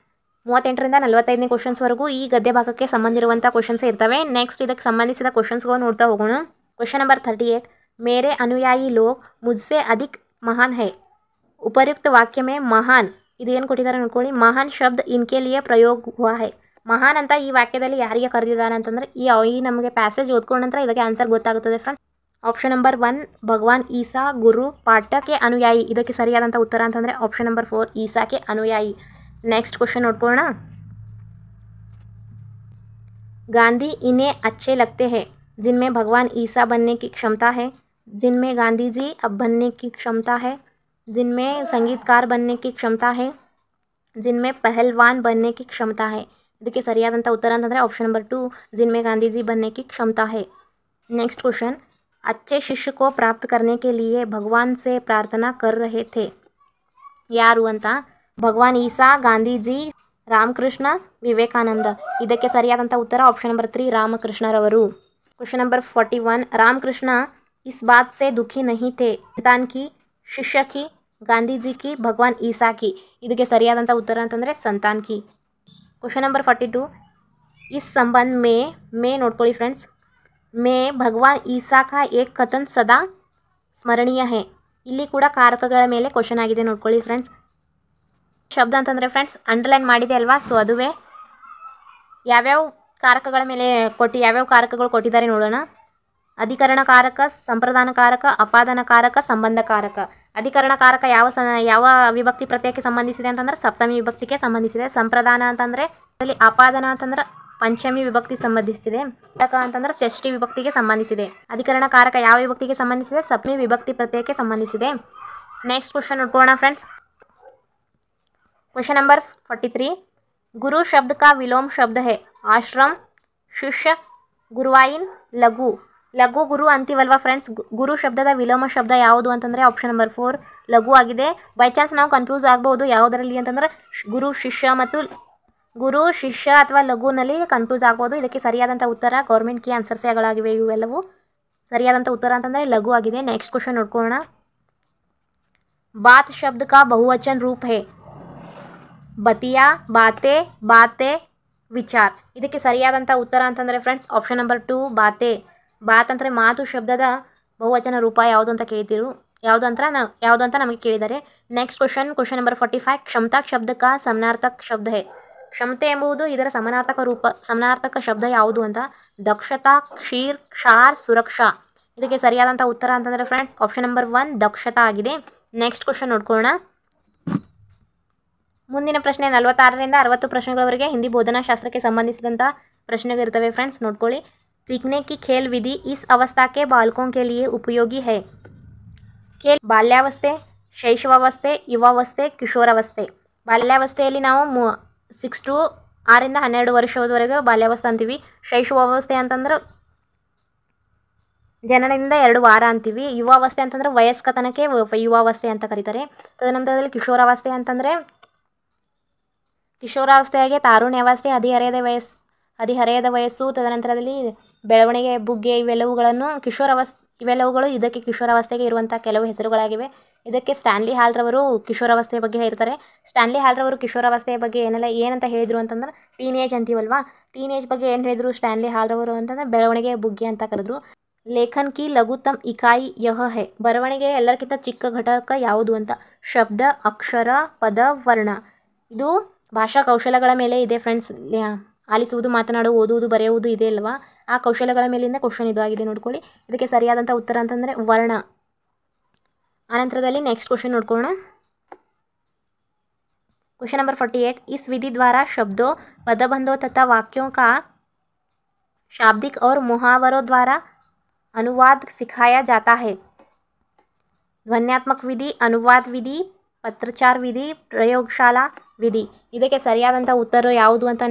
ಮೂವತ್ತೆಂಟರಿಂದ ನಲವತ್ತೈದನೇ ವರೆಗೂ ಈ ಗದ್ಯ ಭಾಗಕ್ಕೆ ಸಂಬಂಧಿರುವಂಥ ಕ್ವಶನ್ಸ್ ಇರ್ತವೆ ನೆಕ್ಸ್ಟ್ ಇದಕ್ಕೆ ಸಂಬಂಧಿಸಿದ ಕ್ವಶನ್ಸ್ಗಳು ನೋಡ್ತಾ ಹೋಗೋಣ ಕ್ವಶನ್ ನಂಬರ್ ಥರ್ಟಿ ಏಟ್ ಮೇರೆ ಅನುಯಾಯಿ ಲೋಕ್ ಮುಜ್ಸೆ ಅಧಿಕ್ ಮಹಾನ್ ಹೈ ಉಪಯುಕ್ತ ವಾಕ್ಯ ಮೇ ಮಹಾನ್ ಇದೇನು ಕೊಟ್ಟಿದ್ದಾರೆ ನೋಡ್ಕೊಳ್ಳಿ ಮಹಾನ್ ಶಬ್ದ ಇನ್ಕೆ ಲಿಯೇ ಪ್ರಯೋಗ ಹುವಾ ಹೈ ಮಹಾನ್ ಅಂತ ಈ ವಾಕ್ಯದಲ್ಲಿ ಯಾರಿಗೆ ಕರೆದಿದ್ದಾರೆ ಅಂತಂದರೆ ಈ ಈ ನಮಗೆ ಪ್ಯಾಸೇಜ್ ಓದ್ಕೊಂಡ ನಂತರ ಇದಕ್ಕೆ ಆನ್ಸರ್ ಗೊತ್ತಾಗುತ್ತದೆ ಫ್ರೆಂಡ್ ಆಪ್ಷನ್ ನಂಬರ್ ಒನ್ ಭಗವಾನ್ ಈಸಾ ಗುರು ಪಾಠಕ್ಕೆ ಅನುಯಾಯಿ ಇದಕ್ಕೆ ಸರಿಯಾದಂಥ ಉತ್ತರ ಅಂತಂದರೆ ಆಪ್ಷನ್ ನಂಬರ್ ಫೋರ್ ಈಸಾಕ್ಕೆ ಅನುಯಾಯಿ नेक्स्ट क्वेश्चन नोट करना गांधी इन्हें अच्छे लगते हैं जिनमें भगवान ईसा बनने की क्षमता है जिनमें गांधी जी अब बनने की क्षमता है जिनमें संगीतकार बनने की क्षमता है जिनमें पहलवान बनने की क्षमता है देखिए उत्तर तंत्र ऑप्शन नंबर टू जिनमें गांधी जी बनने की क्षमता है नेक्स्ट क्वेश्चन अच्छे शिष्य को प्राप्त करने के लिए भगवान से प्रार्थना कर रहे थे यार वंता భగవాన్ ఈసా గాంధీజీ రామకృష్ణ వివేకానంద ಇದಕ್ಕೆ ಸರಿಯಾದಂತ ಉತ್ತರ ఆప్షన్ నెంబర్ 3 రామకృష్ణ రవరు క్వశ్చన్ నెంబర్ 41 రామకృష్ణ ఈస్ బాత్ సే దుఖీ నహీ థే సంతాన్ కి శిష్యకి గాంధీజీ కి భగవాన్ ఈసా కి ಇದಕ್ಕೆ ಸರಿಯಾದಂತ ఉత్తర అంటే సంతాన్ కి క్వశ్చన్ నెంబర్ 42 ఈస్ సంబంధమే మే నోట్ కొలి ఫ్రెండ్స్ మే భగవాన్ ఈసా కా ఏక్ ఖతన్ సదా స్మరణీయ హై ఇల్లి కూడ కారకగాల మేలే క్వశ్చన్ ఆగیده నోట్ కొలి ఫ్రెండ్స్ ಶಬ್ದ ಅಂತಂದರೆ ಫ್ರೆಂಡ್ಸ್ ಅಂಡರ್ಲೈನ್ ಮಾಡಿದೆ ಅಲ್ವಾ ಸೊ ಅದುವೇ ಯಾವ್ಯಾವ ಕಾರಕಗಳ ಮೇಲೆ ಕೊಟ್ಟು ಯಾವ್ಯಾವ ಕಾರಕಗಳು ಕೊಟ್ಟಿದ್ದಾರೆ ನೋಡೋಣ ಅಧಿಕರಣಕಾರಕ ಸಂಪ್ರದಾನಕಾರಕ ಅಪಾದನಕಾರಕ ಸಂಬಂಧಕಾರಕ ಅಧಿಕರಣಕಾರಕ ಯಾವ ಸ ಯಾವ ವಿಭಕ್ತಿ ಪ್ರತ್ಯಯಕ್ಕೆ ಸಂಬಂಧಿಸಿದೆ ಅಂತಂದ್ರೆ ಸಪ್ತಮಿ ವಿಭಕ್ತಿಗೆ ಸಂಬಂಧಿಸಿದೆ ಸಂಪ್ರದಾನ ಅಂತಂದರೆ ಅದರಲ್ಲಿ ಅಪಾದನ ಅಂತಂದ್ರೆ ಪಂಚಮಿ ವಿಭಕ್ತಿ ಸಂಬಂಧಿಸಿದೆ ಅಂತಂದ್ರೆ ಷಷ್ಠಿ ವಿಭಕ್ತಿಗೆ ಸಂಬಂಧಿಸಿದೆ ಅಧಿಕರಣ ಕಾರಕ ಯಾವ ವಿಭಕ್ತಿಗೆ ಸಂಬಂಧಿಸಿದೆ ಸಪ್ತಮಿ ವಿಭಕ್ತಿ ಪ್ರತ್ಯಯಕ್ಕೆ ಸಂಬಂಧಿಸಿದೆ ನೆಕ್ಸ್ಟ್ ಕ್ವಶನ್ ನೋಡ್ಕೊಳ್ಳೋಣ friends question number forty three गुरु शब्द का विलोम शब्द है आश्रम ಶಿಷ್ಯ ಗುರುವಾಯಿನ್ ಲಘು ಲಘು ಗುರು ಅಂತೀವಲ್ವಾ ಫ್ರೆಂಡ್ಸ್ ಗುರು ಶಬ್ದದ ವಿಲೋಮ ಶಬ್ದ ಯಾವುದು ಅಂತಂದರೆ ಆಪ್ಷನ್ ನಂಬರ್ ಫೋರ್ ಲಘು ಆಗಿದೆ ಬೈ ಚಾನ್ಸ್ ನಾವು ಕನ್ಫ್ಯೂಸ್ ಆಗ್ಬೋದು ಯಾವುದರಲ್ಲಿ ಅಂತಂದರೆ ಗುರು ಶಿಷ್ಯ ಮತ್ತು ಗುರು ಶಿಷ್ಯ ಅಥವಾ ಲಘುನಲ್ಲಿ ಕನ್ಫ್ಯೂಸ್ ಆಗ್ಬೋದು ಇದಕ್ಕೆ ಸರಿಯಾದಂಥ ಉತ್ತರ ಗೌರ್ಮೆಂಟ್ ಕೀ ಆನ್ಸರ್ಸ್ಗಳಾಗಿವೆ ಇವೆಲ್ಲವೂ ಸರಿಯಾದಂಥ ಉತ್ತರ ಅಂತಂದರೆ ಲಘು ಆಗಿದೆ ನೆಕ್ಸ್ಟ್ ಕ್ವಶನ್ ನೋಡ್ಕೊಳ್ಳೋಣ ಬಾತ್ ಶಬ್ದ ಕಾ ಬಹುವಚನ್ ರೂಪ್ ಹೇ ಬತಿಯಾ ಬಾತೆ ಬಾತೆ ವಿಚಾರ್ ಇದಕ್ಕೆ ಸರಿಯಾದಂಥ ಉತ್ತರ ಅಂತಂದರೆ ಫ್ರೆಂಡ್ಸ್ ಆಪ್ಷನ್ ನಂಬರ್ ಟು ಬಾತೆ ಬಾತ್ ಅಂದರೆ ಮಾತು ಶಬ್ದದ ಬಹುವಚನ ರೂಪ ಯಾವುದು ಅಂತ ಕೇಳ್ತಿರು ಯಾವುದು ಅಂತ ನಾವು ಯಾವುದು ಅಂತ ನಮಗೆ ಕೇಳಿದ್ದಾರೆ next question question number forty five ಕ್ಷಮತಾ ಶಬ್ದಕ ಸಮನಾರ್ಥಕ ಶಬ್ದ ಹೇ ಕ್ಷಮತೆ ಎಂಬುದು ಇದರ ಸಮನಾರ್ಥಕ ರೂಪ ಸಮನಾರ್ಥಕ ಶಬ್ದ ಯಾವುದು ಅಂತ ದಕ್ಷತಾ ಕ್ಷೀರ್ ಕ್ಷಾರ್ ಸುರಕ್ಷಾ ಇದಕ್ಕೆ ಸರಿಯಾದಂಥ ಉತ್ತರ ಅಂತಂದರೆ ಫ್ರೆಂಡ್ಸ್ ಆಪ್ಷನ್ ನಂಬರ್ ಒನ್ ದಕ್ಷತಾ ಆಗಿದೆ ನೆಕ್ಸ್ಟ್ ಕ್ವಶನ್ ನೋಡ್ಕೊಳ್ಳೋಣ ಮುಂದಿನ ಪ್ರಶ್ನೆ ನಲವತ್ತಾರರಿಂದ ಅರವತ್ತು ಪ್ರಶ್ನೆಗಳವರೆಗೆ ಹಿಂದಿ ಬೋಧನಾ ಶಾಸ್ತ್ರಕ್ಕೆ ಸಂಬಂಧಿಸಿದಂಥ ಪ್ರಶ್ನೆಗಳಿರ್ತವೆ ಫ್ರೆಂಡ್ಸ್ ನೋಡ್ಕೊಳ್ಳಿ ಸಿಗ್ನೆ ಕಿ ಖೇಲ್ ವಿಧಿ ಇಸ್ ಅವಸ್ಥಾಕ್ಕೆ के ಕೆ ಹೇ ಖೇಲ್ ಬಾಲ್ಯಾವಸ್ಥೆ ಶೈಶವಾವಸ್ಥೆ ಯುವಾವಸ್ಥೆ ಕಿಶೋರಾವಸ್ಥೆ ಬಾಲ್ಯಾವಸ್ಥೆಯಲ್ಲಿ ನಾವು ಮು ಸಿಕ್ಸ್ ಟು ಆರಿಂದ ಹನ್ನೆರಡು ವರ್ಷದವರೆಗೆ ಬಾಲ್ಯಾವಸ್ಥೆ ಅಂತೀವಿ ಶೈಶವಾವಸ್ಥೆ ಅಂತಂದ್ರೆ ಜನನದಿಂದ ಎರಡು ವಾರ ಅಂತೀವಿ ಯುವಾವಸ್ಥೆ ಅಂತಂದ್ರೆ ವಯಸ್ಕತನಕ್ಕೆ ಯುವಾವಸ್ಥೆ ಅಂತ ಕರೀತಾರೆ ತದನಂತರದಲ್ಲಿ ಕಿಶೋರಾವಸ್ಥೆ ಅಂತಂದರೆ ಕಿಶೋರಾವಸ್ಥೆಯಾಗೆ ತಾರುಣ್ಯಾವಸ್ಥೆ ಹದಿಹರೆಯದ ವಯಸ್ಸು ಹದಿಹರೆಯದ ವಯಸ್ಸು ತದನಂತರದಲ್ಲಿ ಬೆಳವಣಿಗೆ ಬುಗ್ಗೆ ಇವೆಲ್ಲವುಗಳನ್ನು ಕಿಶೋರವಸ್ ಇವೆಲ್ಲವುಗಳು ಇದಕ್ಕೆ ಕಿಶೋರಾವಸ್ಥೆಗೆ ಇರುವಂಥ ಕೆಲವು ಹೆಸರುಗಳಾಗಿವೆ ಇದಕ್ಕೆ ಸ್ಟ್ಯಾನ್ಲಿ ಹಾಲ್ರವರು ಕಿಶೋರಾವಸ್ಥೆಯ ಬಗ್ಗೆ ಹೇಳ್ತಾರೆ ಸ್ಟ್ಯಾನ್ಲಿ ಹಾಲ್ರವರು ಕಿಶೋರಾವಸ್ಥೆಯ ಬಗ್ಗೆ ಏನೆಲ್ಲ ಏನಂತ ಹೇಳಿದರು ಅಂತಂದ್ರೆ ಟೀನೇಜ್ ಅಂತೀವಲ್ವಾ ಟೀನೇಜ್ ಬಗ್ಗೆ ಏನು ಹೇಳಿದರು ಸ್ಟ್ಯಾನ್ಲಿ ಹಾಲ್ರವರು ಅಂತಂದ್ರೆ ಬೆಳವಣಿಗೆ ಬುಗ್ಗೆ ಅಂತ ಕರೆದ್ರು ಲೇಖನ್ ಕಿ ಲಘುತಮ್ ಇಕಾಯಿ ಯಹ ಹೆ ಬರವಣಿಗೆ ಎಲ್ಲರಿಗಿಂತ ಚಿಕ್ಕ ಘಟಕ ಯಾವುದು ಅಂತ ಶಬ್ದ ಅಕ್ಷರ ಪದ ವರ್ಣ ಇದು ಭಾಷಾ ಕೌಶಲಗಳ ಮೇಲೆ ಇದೆ ಫ್ರೆಂಡ್ಸ್ ಆಲಿಸುವುದು ಮಾತನಾಡುವುದು ಓದುವುದು ಬರೆಯುವುದು ಇದೆ ಅಲ್ವಾ ಆ ಕೌಶಲಗಳ ಮೇಲಿಂದ ಕ್ವಶನ್ ಇದು ಆಗಿದೆ ನೋಡ್ಕೊಳ್ಳಿ ಇದಕ್ಕೆ ಸರಿಯಾದಂಥ ಉತ್ತರ ಅಂತಂದರೆ ವರ್ಣ ಆನಂತರದಲ್ಲಿ ನೆಕ್ಸ್ಟ್ ಕ್ವಶನ್ ನೋಡ್ಕೊಳ್ಳೋಣ ಕ್ವಶನ್ ನಂಬರ್ ಫಾರ್ಟಿ ಏಟ್ ಇಸ್ ವಿಧಿ ದ್ವಾರ ಶಬ್ದೋ ಪದಬಂಧೋ ತಥಾ ವಾಕ್ಯೋ ಕಾ शाब्दिक और मुहावरों ದ್ವಾರ ಅನುವಾದ ಸಿಖಾಯ ಜಾತಾ ಹೇ ಧ್ವನ್ಯಾತ್ಮಕ ವಿಧಿ ಅನುವಾದ ವಿಧಿ ಪತ್ರಚಾರ ವಿಧಿ ಪ್ರಯೋಗಶಾಲಾ ವಿಧಿ ಇದಕ್ಕೆ ಸರಿಯಾದಂಥ ಉತ್ತರ ಯಾವುದು ಅಂತ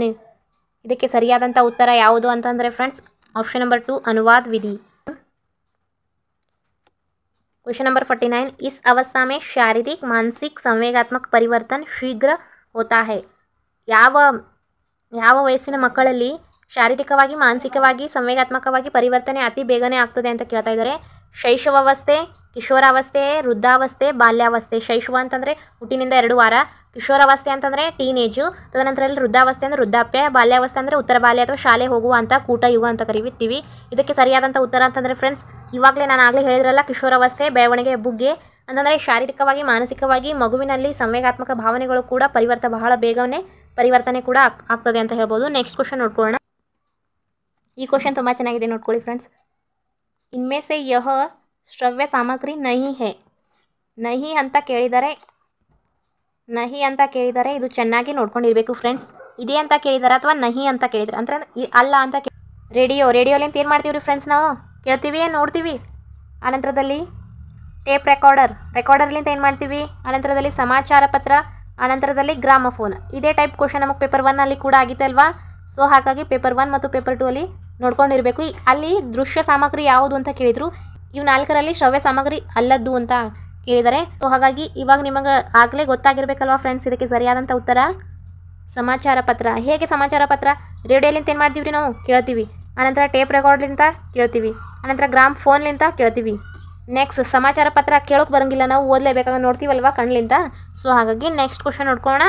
ಇದಕ್ಕೆ ಸರಿಯಾದಂಥ ಉತ್ತರ ಯಾವುದು ಅಂತಂದರೆ ಫ್ರೆಂಡ್ಸ್ ಆಪ್ಷನ್ ನಂಬರ್ ಟು ಅನುವಾದ ವಿಧಿ ಕ್ವೆಶನ್ ನಂಬರ್ ಫೋರ್ಟಿ ನೈನ್ ಇಸ್ ಅವಸ್ಥಾ ಶಾರೀರಿಕ ಮಾನಸಿಕ ಸಂವೇಗಾತ್ಮಕ ಪರಿವರ್ತನೆ ಶೀಘ್ರ ಶೀಘ್ರ ಹೋತಾ ಯಾವ ಯಾವ ವಯಸ್ಸಿನ ಮಕ್ಕಳಲ್ಲಿ ಶಾರೀರಿಕವಾಗಿ ಮಾನಸಿಕವಾಗಿ ಸಂವೇಗಾತ್ಮಕವಾಗಿ ಪರಿವರ್ತನೆ ಅತಿ ಬೇಗನೆ ಆಗ್ತದೆ ಅಂತ ಕೇಳ್ತಾ ಇದ್ದಾರೆ ಶೈಶವಾವಸ್ಥೆ ಕಿಶೋರಾವಸ್ಥೆ ವೃದ್ಧಾವಸ್ಥೆ ಬಾಲ್ಯಾವಸ್ಥೆ ಶೈಶವ ಅಂತಂದರೆ ಹುಟ್ಟಿನಿಂದ ಎರಡು ವಾರ ಕಿಶೋರಾವಸ್ಥೆ ಅಂತಂದರೆ ಟೀನೇಜು ತದನಂತರ ಇಲ್ಲಿ ವೃದ್ಧಾವಸ್ಥೆ ಅಂದರೆ ವೃದ್ಧಾಪ್ಯ ಬಾಲ್ಯಾವಸ್ಥೆ ಅಂದರೆ ಉತ್ತರ ಬಾಲ್ಯ ಅಥವಾ ಶಾಲೆ ಹೋಗುವ ಕೂಟ ಯುಗ ಅಂತ ಕರಿತೀವಿ ಇದಕ್ಕೆ ಸರಿಯಾದಂಥ ಉತ್ತರ ಅಂತಂದರೆ ಫ್ರೆಂಡ್ಸ್ ಇವಾಗಲೇ ನಾನು ಆಗಲೇ ಹೇಳಿದ್ರಲ್ಲ ಕಿಶೋರಾವಸ್ಥೆ ಬೆಳವಣಿಗೆ ಬುಗ್ಗೆ ಅಂತಂದರೆ ಶಾರೀರಿಕವಾಗಿ ಮಾನಸಿಕವಾಗಿ ಮಗುವಿನಲ್ಲಿ ಸಂವೇಗಾತ್ಮಕ ಭಾವನೆಗಳು ಕೂಡ ಪರಿವರ್ತ ಬಹಳ ಬೇಗನೆ ಪರಿವರ್ತನೆ ಕೂಡ ಆಗ್ತದೆ ಅಂತ ಹೇಳ್ಬೋದು ನೆಕ್ಸ್ಟ್ ಕ್ವಶನ್ ನೋಡ್ಕೊಳ್ಳೋಣ ಈ ಕ್ವಶನ್ ತುಂಬ ಚೆನ್ನಾಗಿದೆ ನೋಡ್ಕೊಳ್ಳಿ ಫ್ರೆಂಡ್ಸ್ ಇನ್ಮೇಸೆ ಯಹ ಶ್ರವ್ಯ ಸಾಮಗ್ರಿ ನಹಿ ಹೇ ನಹಿ ಅಂತ ಕೇಳಿದರೆ ನಹಿ ಅಂತ ಕೇಳಿದರೆ ಇದು ಚೆನ್ನಾಗಿ ನೋಡ್ಕೊಂಡಿರಬೇಕು ಫ್ರೆಂಡ್ಸ್ ಇದೇ ಅಂತ ಕೇಳಿದಾರೆ ಅಥವಾ ನಹಿ ಅಂತ ಕೇಳಿದಾರೆ ಅಂದ್ರೆ ಅಲ್ಲ ಅಂತ ಕೇಳಿ ರೇಡಿಯೋ ರೇಡಿಯೋಲಿಂತ ಏನು ಮಾಡ್ತೀವಿ ರೀ ಫ್ರೆಂಡ್ಸ್ ನಾವು ಕೇಳ್ತೀವಿ ನೋಡ್ತೀವಿ ಅನಂತರದಲ್ಲಿ ಟೇಪ್ ರೆಕಾರ್ಡರ್ ರೆಕಾರ್ಡರ್ಲಿಂತ ಏನು ಮಾಡ್ತೀವಿ ಅನಂತರದಲ್ಲಿ ಸಮಾಚಾರ ಪತ್ರ ಅನಂತರದಲ್ಲಿ ಗ್ರಾಮಫೋನ್ ಇದೇ ಟೈಪ್ ಕ್ವಶನ್ ನಮಗೆ ಪೇಪರ್ ಒನ್ ಅಲ್ಲಿ ಕೂಡ ಆಗಿತ್ತು ಅಲ್ವಾ ಸೊ ಹಾಗಾಗಿ ಪೇಪರ್ ಒನ್ ಮತ್ತು ಪೇಪರ್ ಟೂ ಅಲ್ಲಿ ನೋಡ್ಕೊಂಡಿರಬೇಕು ಅಲ್ಲಿ ದೃಶ್ಯ ಸಾಮಗ್ರಿ ಯಾವುದು ಅಂತ ಕೇಳಿದರು ಇವು ನಾಲ್ಕರಲ್ಲಿ ಶ್ರವ್ಯ ಸಾಮಗ್ರಿ ಅಲ್ಲದ್ದು ಅಂತ ಕೇಳಿದ್ದಾರೆ ಸೊ ಹಾಗಾಗಿ ಇವಾಗ ನಿಮಗೆ ಆಗಲೇ ಗೊತ್ತಾಗಿರ್ಬೇಕಲ್ವಾ ಫ್ರೆಂಡ್ಸ್ ಇದಕ್ಕೆ ಸರಿಯಾದಂಥ ಉತ್ತರ ಸಮಾಚಾರ ಪತ್ರ ಹೇಗೆ ಸಮಾಚಾರ ಪತ್ರ ರೇಡಿಯೋಲಿಂತ ಏನು ಮಾಡ್ತೀವಿ ರೀ ನಾವು ಕೇಳ್ತೀವಿ ಆನಂತರ ಟೇಪ್ ರೆಕಾರ್ಡ್ಲಿಂತ ಕೇಳ್ತೀವಿ ಆನಂತರ ಗ್ರಾಮ್ ಫೋನ್ಲಿಂತ ಕೇಳ್ತೀವಿ ನೆಕ್ಸ್ಟ್ ಸಮಾಚಾರ ಪತ್ರ ಕೇಳೋಕೆ ಬರೋಂಗಿಲ್ಲ ನಾವು ಓದಲೇಬೇಕಾಗ ನೋಡ್ತೀವಲ್ವ ಕಣ್ಲಿಂದ ಸೊ ಹಾಗಾಗಿ ನೆಕ್ಸ್ಟ್ ಕ್ವಶನ್ ನೋಡ್ಕೊಳ್ಳೋಣ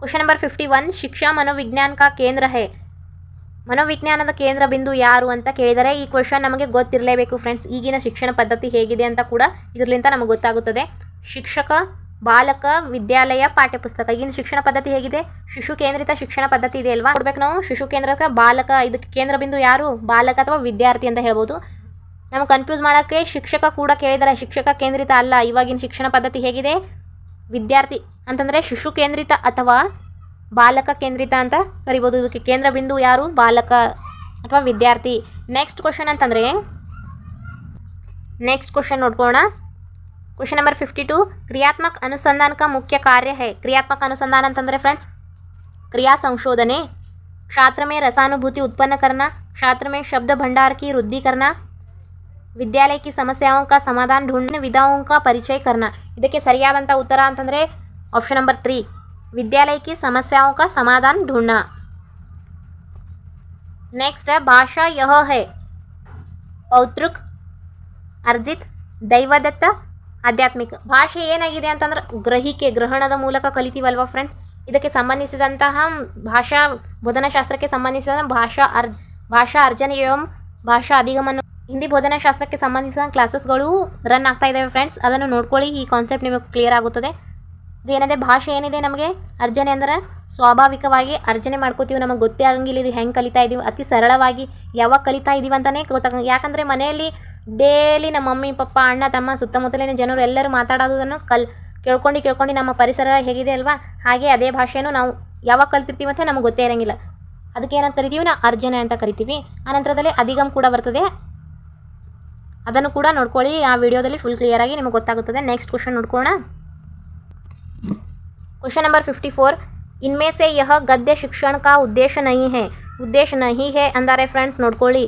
ಕ್ವಶನ್ ನಂಬರ್ ಫಿಫ್ಟಿ ಒನ್ ಶಿಕ್ಷಾ ಮನೋವಿಜ್ಞಾನ ಕೇಂದ್ರ ಹೇ ಮನೋವಿಜ್ಞಾನದ ಕೇಂದ್ರ ಬಿಂದು ಯಾರು ಅಂತ ಕೇಳಿದರೆ ಈ ಕ್ವಶನ್ ನಮಗೆ ಗೊತ್ತಿರಲೇಬೇಕು ಫ್ರೆಂಡ್ಸ್ ಈಗಿನ ಶಿಕ್ಷಣ ಪದ್ಧತಿ ಹೇಗಿದೆ ಅಂತ ಕೂಡ ಇದ್ರಲಿಂತ ನಮಗೆ ಗೊತ್ತಾಗುತ್ತದೆ ಶಿಕ್ಷಕ ಬಾಲಕ ವಿದ್ಯಾಲಯ ಪಾಠ್ಯಪುಸ್ತಕ ಈಗಿನ ಶಿಕ್ಷಣ ಪದ್ಧತಿ ಹೇಗಿದೆ ಶಿಶು ಕೇಂದ್ರಿತ ಶಿಕ್ಷಣ ಪದ್ಧತಿ ಇದೆ ಅಲ್ವಾ ನೋಡ್ಬೇಕು ನಾವು ಶಿಶು ಕೇಂದ್ರಕ ಬಾಲಕ ಇದಕ್ಕೆ ಕೇಂದ್ರ ಬಿಂದು ಯಾರು ಬಾಲಕ ಅಥವಾ ವಿದ್ಯಾರ್ಥಿ ಅಂತ ಹೇಳ್ಬೋದು ನಮ್ಗೆ ಕನ್ಫ್ಯೂಸ್ ಮಾಡೋಕ್ಕೆ ಶಿಕ್ಷಕ ಕೂಡ ಕೇಳಿದರೆ ಶಿಕ್ಷಕ ಕೇಂದ್ರಿತ ಅಲ್ಲ ಇವಾಗಿನ ಶಿಕ್ಷಣ ಪದ್ಧತಿ ಹೇಗಿದೆ ವಿದ್ಯಾರ್ಥಿ ಅಂತಂದರೆ ಶಿಶು ಕೇಂದ್ರಿತ ಅಥವಾ बालक केंद्रित अंत करीबे केंद्र बिंदु यार बालक अथवा व्यार्थी नेक्स्ट क्वेश्चन अंतर्रे नेक्स्ट क्वेश्चन नोड़को क्वेश्चन नंबर फिफ्टी टू क्रियात्मक अनुसंधान का मुख्य कार्य है क्रियात्मक अनुसंधान अंतर्रे फ्रेंड्स क्रिया संशोधने क्षात्र में रसानुभूति उत्पन्न करना क्षात्र में शब्द भंडार की वृद्धि करना विद्यालय की समस्याओं का समाधान ढूंढने विधाओं का परिचय करना इतने सरिया उत्तर अंतर्रे ऑप्शन नंबर थ्री विद्यालय की समस्याओं का ನೆಕ್ಸ್ಟ್ ढूंढना नेक्स्ट है भाषा यह है ಪೌತೃಕ್ ಅರ್ಜಿತ್ ದೈವದತ್ತ ಆಧ್ಯಾತ್ಮಿಕ ಭಾಷೆ ಏನಾಗಿದೆ ಅಂತಂದ್ರೆ ಗ್ರಹಿಕೆ ಗ್ರಹಣದ ಮೂಲಕ ಕಲಿತೀವಲ್ವ ಫ್ರೆಂಡ್ಸ್ ಇದಕ್ಕೆ ಸಂಬಂಧಿಸಿದಂತಹ ಭಾಷಾ ಬೋಧನಶಾಸ್ತ್ರಕ್ಕೆ ಸಂಬಂಧಿಸಿದ ಭಾಷಾ ಅರ್ ಭಾಷಾ ಅರ್ಜನೆ ಏವಂ ಭಾಷಾ ಅಧಿಗಮನ ಹಿಂದಿ ಬೋಧನಶಾಸ್ತ್ರಕ್ಕೆ ಸಂಬಂಧಿಸಿದ ಕ್ಲಾಸಸ್ಗಳು ರನ್ ಆಗ್ತಾ ಇದ್ದಾವೆ ಫ್ರೆಂಡ್ಸ್ ಅದನ್ನು ನೋಡ್ಕೊಳ್ಳಿ ಈ ಕಾನ್ಸೆಪ್ಟ್ ನಿಮಗೆ ಕ್ಲಿಯರ್ ಆಗುತ್ತದೆ ಏನಿದೆ ಭಾಷೆ ಏನಿದೆ ನಮಗೆ ಅರ್ಜನೆ ಅಂದ್ರೆ ಸ್ವಾಭಾವಿಕವಾಗಿ ಅರ್ಜನೆ ಮಾಡ್ಕೋತೀವಿ ನಮಗೆ ಗೊತ್ತೇ ಆಗಂಗಿಲ್ಲ ಇದು ಹೆಂಗೆ ಕಲಿತಾ ಇದೀವಿ ಅತಿ ಸರಳವಾಗಿ ಯಾವಾಗ ಕಲಿತಾ ಇದೀವಿ ಅಂತಲೇ ಗೊತ್ತಾಗ ಯಾಕಂದರೆ ಮನೆಯಲ್ಲಿ ಡೇಲಿ ನಮ್ಮ ಮಮ್ಮಿ ಪಪ್ಪ ಅಣ್ಣ ತಮ್ಮ ಸುತ್ತಮುತ್ತಲಿನ ಜನರು ಎಲ್ಲರೂ ಮಾತಾಡೋದನ್ನು ಕಲ್ ಕೇಳ್ಕೊಂಡು ಕೇಳ್ಕೊಂಡು ನಮ್ಮ ಪರಿಸರ ಹೇಗಿದೆ ಅಲ್ವಾ ಹಾಗೆ ಅದೇ ಭಾಷೆನೂ ನಾವು ಯಾವಾಗ ಕಲ್ತಿರ್ತೀವಿ ಅಂತ ನಮಗೆ ಗೊತ್ತೇ ಇರೋಂಗಿಲ್ಲ ಅದಕ್ಕೆ ಏನಂತ ಕರಿತೀವಿ ನಾವು ಅರ್ಜನೆ ಅಂತ ಕರಿತೀವಿ ಆನಂತರದಲ್ಲಿ ಅಧಿಗಮ್ ಕೂಡ ಬರ್ತದೆ ಅದನ್ನು ಕೂಡ ನೋಡ್ಕೊಳ್ಳಿ ಆ ವಿಡಿಯೋದಲ್ಲಿ ಫುಲ್ ಕ್ಲಿಯರಾಗಿ ನಿಮಗೆ ಗೊತ್ತಾಗುತ್ತದೆ ನೆಕ್ಸ್ಟ್ ಕ್ವಶನ್ ನೋಡ್ಕೊಳ್ಳೋಣ क्वेश्चन नंबर फिफ्टी फोर इनमें से यह गद्य शिक्षण का उद्देश्य नहीं है उद्देश्य नहीं है ಅಂದರೆ ಫ್ರೆಂಡ್ಸ್ ನೋಡ್ಕೊಳ್ಳಿ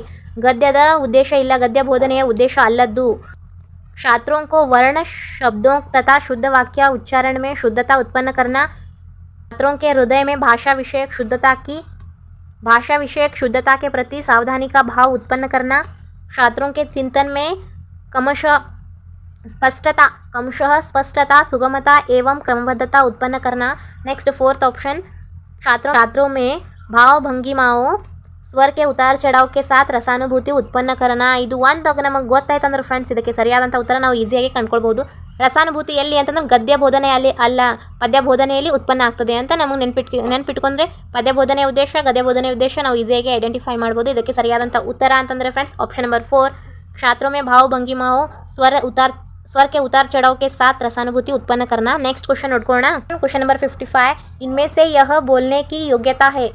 ಗದ್ಯದ ಉದ್ದೇಶ ಇಲ್ಲ ಗದ್ಯ ಬೋಧನೆಯ उद्देश्य ಅಲ್ಲದ್ದು छात्रों को वर्ण शब्दों तथा शुद्ध वाक्य उच्चारण में शुद्धता उत्पन्न करना छात्रों के हृदय में भाषा विषयक शुद्धता की भाषा विषयक शुद्धता के प्रति सावधानी का भाव उत्पन्न करना छात्रों के चिंतन में कमश ಸ್ಪಷ್ಟತಾ ಕಂಶಃ ಸ್ಪಷ್ಟತಾ ಸುಗಮತ ಏವಂ ಕ್ರಮಬದ್ಧತಾ ಉತ್ಪನ್ನಕರಣ ನೆಕ್ಸ್ಟ್ ಫೋರ್ತ್ ಆಪ್ಷನ್ ऑप्शन छात्रों छात्रों में भाव भंगिमाओं ಸ್ವರ ಕೆ ಉತಾರ ಸಾತ್ ರಸಾನುಭೂತಿ ಉತ್ಪನ್ನಕರಣ ಇದು ಒಂದು ನಮಗೆ ಗೊತ್ತಾಯ್ತಂದ್ರೆ ಫ್ರೆಂಡ್ಸ್ ಇದಕ್ಕೆ ಸರಿಯಾದಂಥ ಉತ್ತರ ನಾವು ಈಸಿಯಾಗಿ ಕಂಡ್ಕೊಳ್ಬೋದು ರಸಾನುಭೂತಿ ಎಲ್ಲಿ ಅಂತಂದ್ರೆ ಗದ್ಯ ಬೋಧನೆಯಲ್ಲಿ ಅಲ್ಲ ಪದ್ಯ ಬೋಧನೆಯಲ್ಲಿ ಉತ್ಪನ್ನ ಆಗ್ತದೆ ಅಂತ ನಮಗೆ ನೆನ್ಪಿಟ್ ನೆನ್ಪಿಟ್ಕೊಂಡ್ರೆ ಪದ್ಯ ಬೋಧನೆ ಉದ್ದೇಶ ಗದ್ಯ ಬೋಧನೆ ಉದ್ದೇಶ ನಾವು ಈಸಿಯಾಗಿ ಐಡೆಂಟಿಫೈ ಮಾಡ್ಬೋದು ಇದಕ್ಕೆ ಸರಿಯಾದಂಥ ಉತ್ತರ ಅಂತಂದರೆ ಫ್ರೆಂಡ್ಸ್ ಆಪ್ಷನ್ ನಂಬರ್ ಫೋರ್ ಕ್ಷಾತ್ರೊಮ್ಮೆ ಭಾವ ಭಂಗಿಮಾವು ಸ್ವರ ಉತಾರ್ स्वर के उतार चढ़ाव के साथ रसानुभूति उत्पन्न करना नेक्स्ट क्वेश्चन नोट करना क्वेश्चन नंबर फिफ्टी फाइव इनमें से यह बोलने की योग्यता है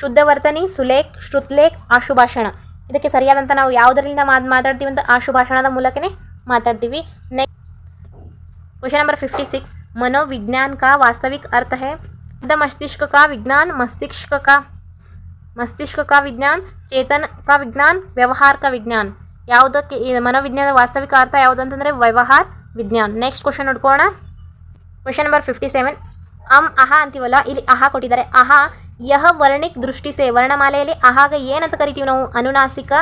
शुद्ध वर्तनी सुलेख श्रुतलेख आशुभाषण इतने सरिया ना यद्रेडती आशुभाषण मूलक मतडती क्वेश्चन नंबर फिफ्टी सिक्स मनोविज्ञान का वास्तविक अर्थ है शुद्ध मस्तिष्क का विज्ञान मस्तिष्क का मस्तिष्क का विज्ञान चेतन का विज्ञान व्यवहार का विज्ञान ಯಾವುದಕ್ಕೆ ಮನೋವಿಜ್ಞಾನದ ವಾಸ್ತವಿಕ ಅರ್ಥ ಯಾವುದಂತಂದರೆ ವ್ಯವಹಾರ ವಿಜ್ಞಾನ ನೆಕ್ಸ್ಟ್ ಕ್ವಶನ್ ನೋಡ್ಕೋಣ ಕ್ವಶನ್ ನಂಬರ್ ಫಿಫ್ಟಿ ಸೆವೆನ್ ಅಮ್ ಅಹ ಅಂತೀವಲ್ಲ ಇಲ್ಲಿ ಅಹ ಕೊಟ್ಟಿದ್ದಾರೆ ಅಹ ಯಹ ವರ್ಣಿಕ್ ದೃಷ್ಟಿಸೆ ವರ್ಣಮಾಲೆಯಲ್ಲಿ ಅಹಾಗ ಏನಂತ ಕರಿತೀವಿ ನಾವು ಅನುನಾಸಿಕ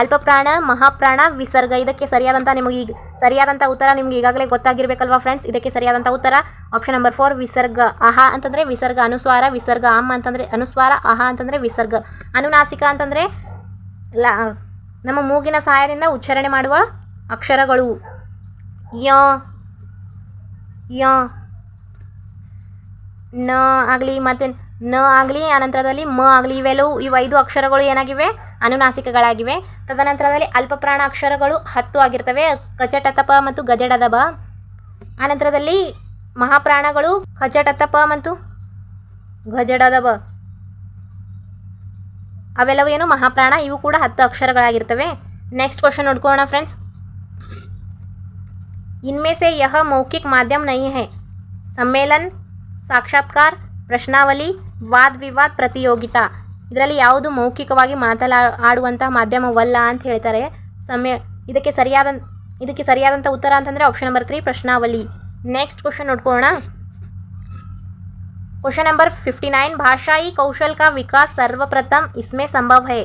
ಅಲ್ಪಪ್ರಾಣ ಮಹಾಪ್ರಾಣ ವಿಸರ್ಗ ಇದಕ್ಕೆ ಸರಿಯಾದಂಥ ನಿಮಗೆ ಈಗ ಸರಿಯಾದಂಥ ಉತ್ತರ ನಿಮ್ಗೆ ಈಗಾಗಲೇ ಗೊತ್ತಾಗಿರ್ಬೇಕಲ್ವಾ ಫ್ರೆಂಡ್ಸ್ ಇದಕ್ಕೆ ಸರಿಯಾದಂಥ ಉತ್ತರ ಆಪ್ಷನ್ ನಂಬರ್ ಫೋರ್ ವಿಸರ್ಗ ಅಹ ಅಂತಂದರೆ ವಿಸರ್ಗ ಅನುಸ್ವಾರ ವಿಸರ್ಗ ಅಮ್ ಅಂತಂದರೆ ಅನುಸ್ವಾರ ಅಹ ಅಂತಂದರೆ ವಿಸರ್ಗ ಅನುನಾಸಿಕ ಅಂತಂದರೆ ಲ ನಮ್ಮ ಮೂಗಿನ ಸಹಾಯದಿಂದ ಉಚ್ಚಾರಣೆ ಮಾಡುವ ಅಕ್ಷರಗಳು ಯ ಯ ನ ಆಗಲಿ ಮತ್ತೆ ನ ಆಗಲಿ ಅನಂತರದಲ್ಲಿ ಮ ಆಗಲಿ ಇವೆಲ್ಲವೂ ಇವು ಐದು ಅಕ್ಷರಗಳು ಏನಾಗಿವೆ ಅನುನಾಸಿಕಗಳಾಗಿವೆ ತದನಂತರದಲ್ಲಿ ಅಲ್ಪ ಪ್ರಾಣ ಅಕ್ಷರಗಳು ಹತ್ತು ಆಗಿರ್ತವೆ ಕಚಟತಪ ಮತ್ತು ಗಜಡದಬ ಆನಂತರದಲ್ಲಿ ಮಹಾಪ್ರಾಣಗಳು ಕಚಟತಪ ಮತ್ತು ಗಜಡದಬ ಅವೆಲ್ಲವೂ ಏನು ಮಹಾಪ್ರಾಣ ಇವು ಕೂಡ ಹತ್ತು ಅಕ್ಷರಗಳಾಗಿರ್ತವೆ ನೆಕ್ಸ್ಟ್ ಕ್ವಶನ್ ನೋಡ್ಕೊಳ್ಳೋಣ ಫ್ರೆಂಡ್ಸ್ ಇನ್ಮೆಸೆ ಯಹ ಮೌಖಿಕ ಮಾಧ್ಯಮ माध्यम नहीं ಸಾಕ್ಷಾತ್ಕಾರ ಪ್ರಶ್ನಾವಲಿ ವಾದ್ ವಿವಾದ್ ಪ್ರತಿಯೋಗಿತಾ ಇದರಲ್ಲಿ ಯಾವುದು ಮೌಖಿಕವಾಗಿ ಮಾತಲಾ ಆಡುವಂತಹ ಮಾಧ್ಯಮವಲ್ಲ ಅಂತ ಹೇಳ್ತಾರೆ ಸಮ್ಮೇ ಇದಕ್ಕೆ ಸರಿಯಾದ ಇದಕ್ಕೆ ಸರಿಯಾದಂಥ ಉತ್ತರ ಅಂತಂದರೆ ಆಪ್ಷನ್ ನಂಬರ್ ತ್ರೀ ಪ್ರಶ್ನಾವಲಿ ನೆಕ್ಸ್ಟ್ ಕ್ವಶನ್ ನೋಡ್ಕೊಳ್ಳೋಣ क्वेश्चन नंबर 59 ಭಾಷಾಯಿ ಕೌಶಲ ಕಾ ವಿಕಾಸ್ ಸರ್ವಪ್ರಥಮ ಇಸ್ಮೆ ಸಂಭವ ಹೈ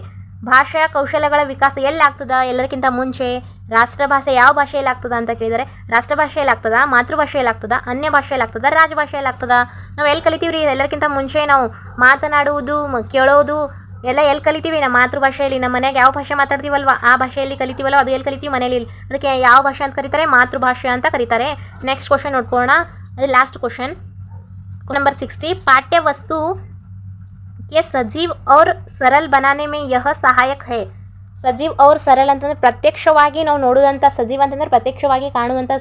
ಭಾಷಾ ಕೌಶಲಗಳ ವಿಕಾಸ ಎಲ್ಲಾಗ್ತದ ಎಲ್ಲರಿಗಿಂತ ಮುಂಚೆ ರಾಷ್ಟ್ರಭಾಷೆ ಯಾವ ಭಾಷೆಯಲ್ಲಿ ಆಗ್ತದ ಅಂತ ಕೇಳಿದರೆ ರಾಷ್ಟ್ರಭಾಷೆಯಲ್ಲಿ ಆಗ್ತದ ಮಾತೃಭಾಷೆಯಲ್ಲಿ ಆಗ್ತದ ಅನ್ಯ ಭಾಷೆಯಲ್ಲಿ ಆಗ್ತದ ರಾಜಭಾಷೆಯಲ್ಲಿ ಆಗ್ತದ ನಾವು ಎಲ್ಲಿ ಕಲಿತೀವಿ ರೀ ಎಲ್ಲರಿಗಿಂತ ಮುಂಚೆ ನಾವು ಮಾತನಾಡುವುದು ಕೇಳೋದು ಎಲ್ಲ ಎಲ್ಲಿ ಕಲಿತೀವಿ ನಮ್ಮ ಮಾತೃಭಾಷೆಯಲ್ಲಿ ನಮ್ಮ ಮನೆಗೆ ಯಾವ ಭಾಷೆ ಮಾತಾಡ್ತೀವಲ್ವ ಆ ಭಾಷೆಯಲ್ಲಿ ಕಲಿತೀವಲ್ಲ ಅದು ಎಲ್ಲಿ ಕಲಿತೀವಿ ಮನೆಯಲ್ಲಿ ಅದಕ್ಕೆ ಯಾವ ಭಾಷೆ ಅಂತ ಕರೀತಾರೆ ಮಾತೃಭಾಷೆ ಅಂತ ಕರೀತಾರೆ ನೆಕ್ಸ್ಟ್ ಕ್ವಶನ್ ನೋಡ್ಕೊಳ್ಳೋಣ ಅದು ಲಾಸ್ಟ್ ಕ್ವಶನ್ ನಂಬರ್ सिक्सटी ಪಾಠ್ಯ ವಸ್ತು के ಸಜೀವ್ और ಸರಲ್ ಬನಾನೆ ಮೇ ಯಹ ಸಹಾಯಕ ಹೇ ಸಜೀವ್ ಅವ್ರ ಸರಳ ಅಂತಂದ್ರೆ ಪ್ರತ್ಯಕ್ಷವಾಗಿ ನಾವು ನೋಡುವಂಥ ಸಜೀವ್ ಅಂತಂದರೆ ಪ್ರತ್ಯಕ್ಷವಾಗಿ ಕಾಣುವಂಥ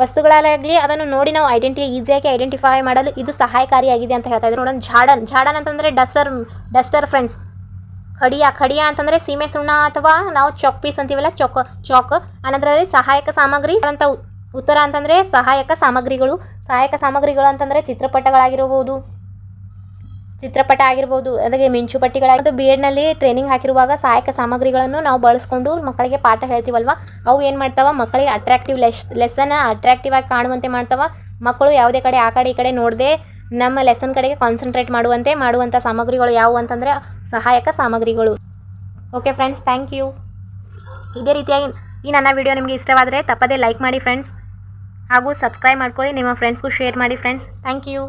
ವಸ್ತುಗಳಾಗಲಿ ಅದನ್ನು ನೋಡಿ ನಾವು ಐಡೆಂಟಿ ಈಸಿಯಾಗಿ ಐಡೆಂಟಿಫೈ ಮಾಡಲು ಇದು ಸಹಾಯಕಾರಿಯಾಗಿದೆ ಅಂತ ಹೇಳ್ತಾ ಇದ್ದಾರೆ ನೋಡೋಣ ಝಾಡನ್ ಝಾಡನ್ ಅಂತಂದರೆ ಡಸ್ಟರ್ ಡಸ್ಟರ್ ಫ್ರೆಂಡ್ಸ್ ಖಡಿಯ ಖಡಿಯ ಅಂತಂದರೆ ಸೀಮೆ ಸುಣ್ಣ ಅಥವಾ ನಾವು ಚೊಕ್ ಪೀಸ್ ಅಂತೀವಲ್ಲ ಚೌಕ ಚಾಕ್ ಅನಂತರದಲ್ಲಿ ಸಹಾಯಕ ಸಾಮಗ್ರಿ ಅಂತ ಉತ್ತರ ಅಂತಂದರೆ ಸಹಾಯಕ ಸಾಮಗ್ರಿಗಳು ಸಹಾಯಕ ಸಾಮಗ್ರಿಗಳು ಅಂತಂದರೆ ಚಿತ್ರಪಟಗಳಾಗಿರ್ಬೋದು ಚಿತ್ರಪಟ ಆಗಿರ್ಬೋದು ಅದಕ್ಕೆ ಮಿಂಚು ಪಟ್ಟಿಗಳಾಗಿದ್ದು ಬಿ ಎಡ್ನಲ್ಲಿ ಟ್ರೈನಿಂಗ್ ಹಾಕಿರುವಾಗ ಸಹಾಯಕ ಸಾಮಗ್ರಿಗಳನ್ನು ನಾವು ಬಳಸ್ಕೊಂಡು ಮಕ್ಕಳಿಗೆ ಪಾಠ ಹೇಳ್ತೀವಲ್ವ ಅವು ಏನು ಮಾಡ್ತಾವೆ ಮಕ್ಕಳಿಗೆ ಅಟ್ರಾಕ್ಟಿವ್ ಲೆಸ್ ಲೆಸನ್ ಅಟ್ರಾಕ್ಟಿವ್ ಆಗಿ ಕಾಣುವಂತೆ ಮಾಡ್ತಾವೆ ಮಕ್ಕಳು ಯಾವುದೇ ಕಡೆ ಆ ಕಡೆ ಈ ಕಡೆ ನೋಡದೆ ನಮ್ಮ ಲೆಸನ್ ಕಡೆಗೆ ಕಾನ್ಸಂಟ್ರೇಟ್ ಮಾಡುವಂತೆ ಮಾಡುವಂಥ ಸಾಮಗ್ರಿಗಳು ಯಾವುವು ಅಂತಂದರೆ ಸಹಾಯಕ ಸಾಮಗ್ರಿಗಳು ಓಕೆ ಫ್ರೆಂಡ್ಸ್ ಥ್ಯಾಂಕ್ ಯು ಇದೇ ರೀತಿಯಾಗಿ ಈ ನನ್ನ ವಿಡಿಯೋ ನಿಮಗೆ ಇಷ್ಟವಾದರೆ ತಪ್ಪದೇ ಲೈಕ್ ಮಾಡಿ ಫ್ರೆಂಡ್ಸ್ ಹಾಗೂ ಸಬ್ಸ್ಕ್ರೈಬ್ ಮಾಡ್ಕೊಳ್ಳಿ ನಿಮ್ಮ ಫ್ರೆಂಡ್ಸ್ಗೂ ಶೇರ್ ಮಾಡಿ ಫ್ರೆಂಡ್ಸ್ ಥ್ಯಾಂಕ್ ಯು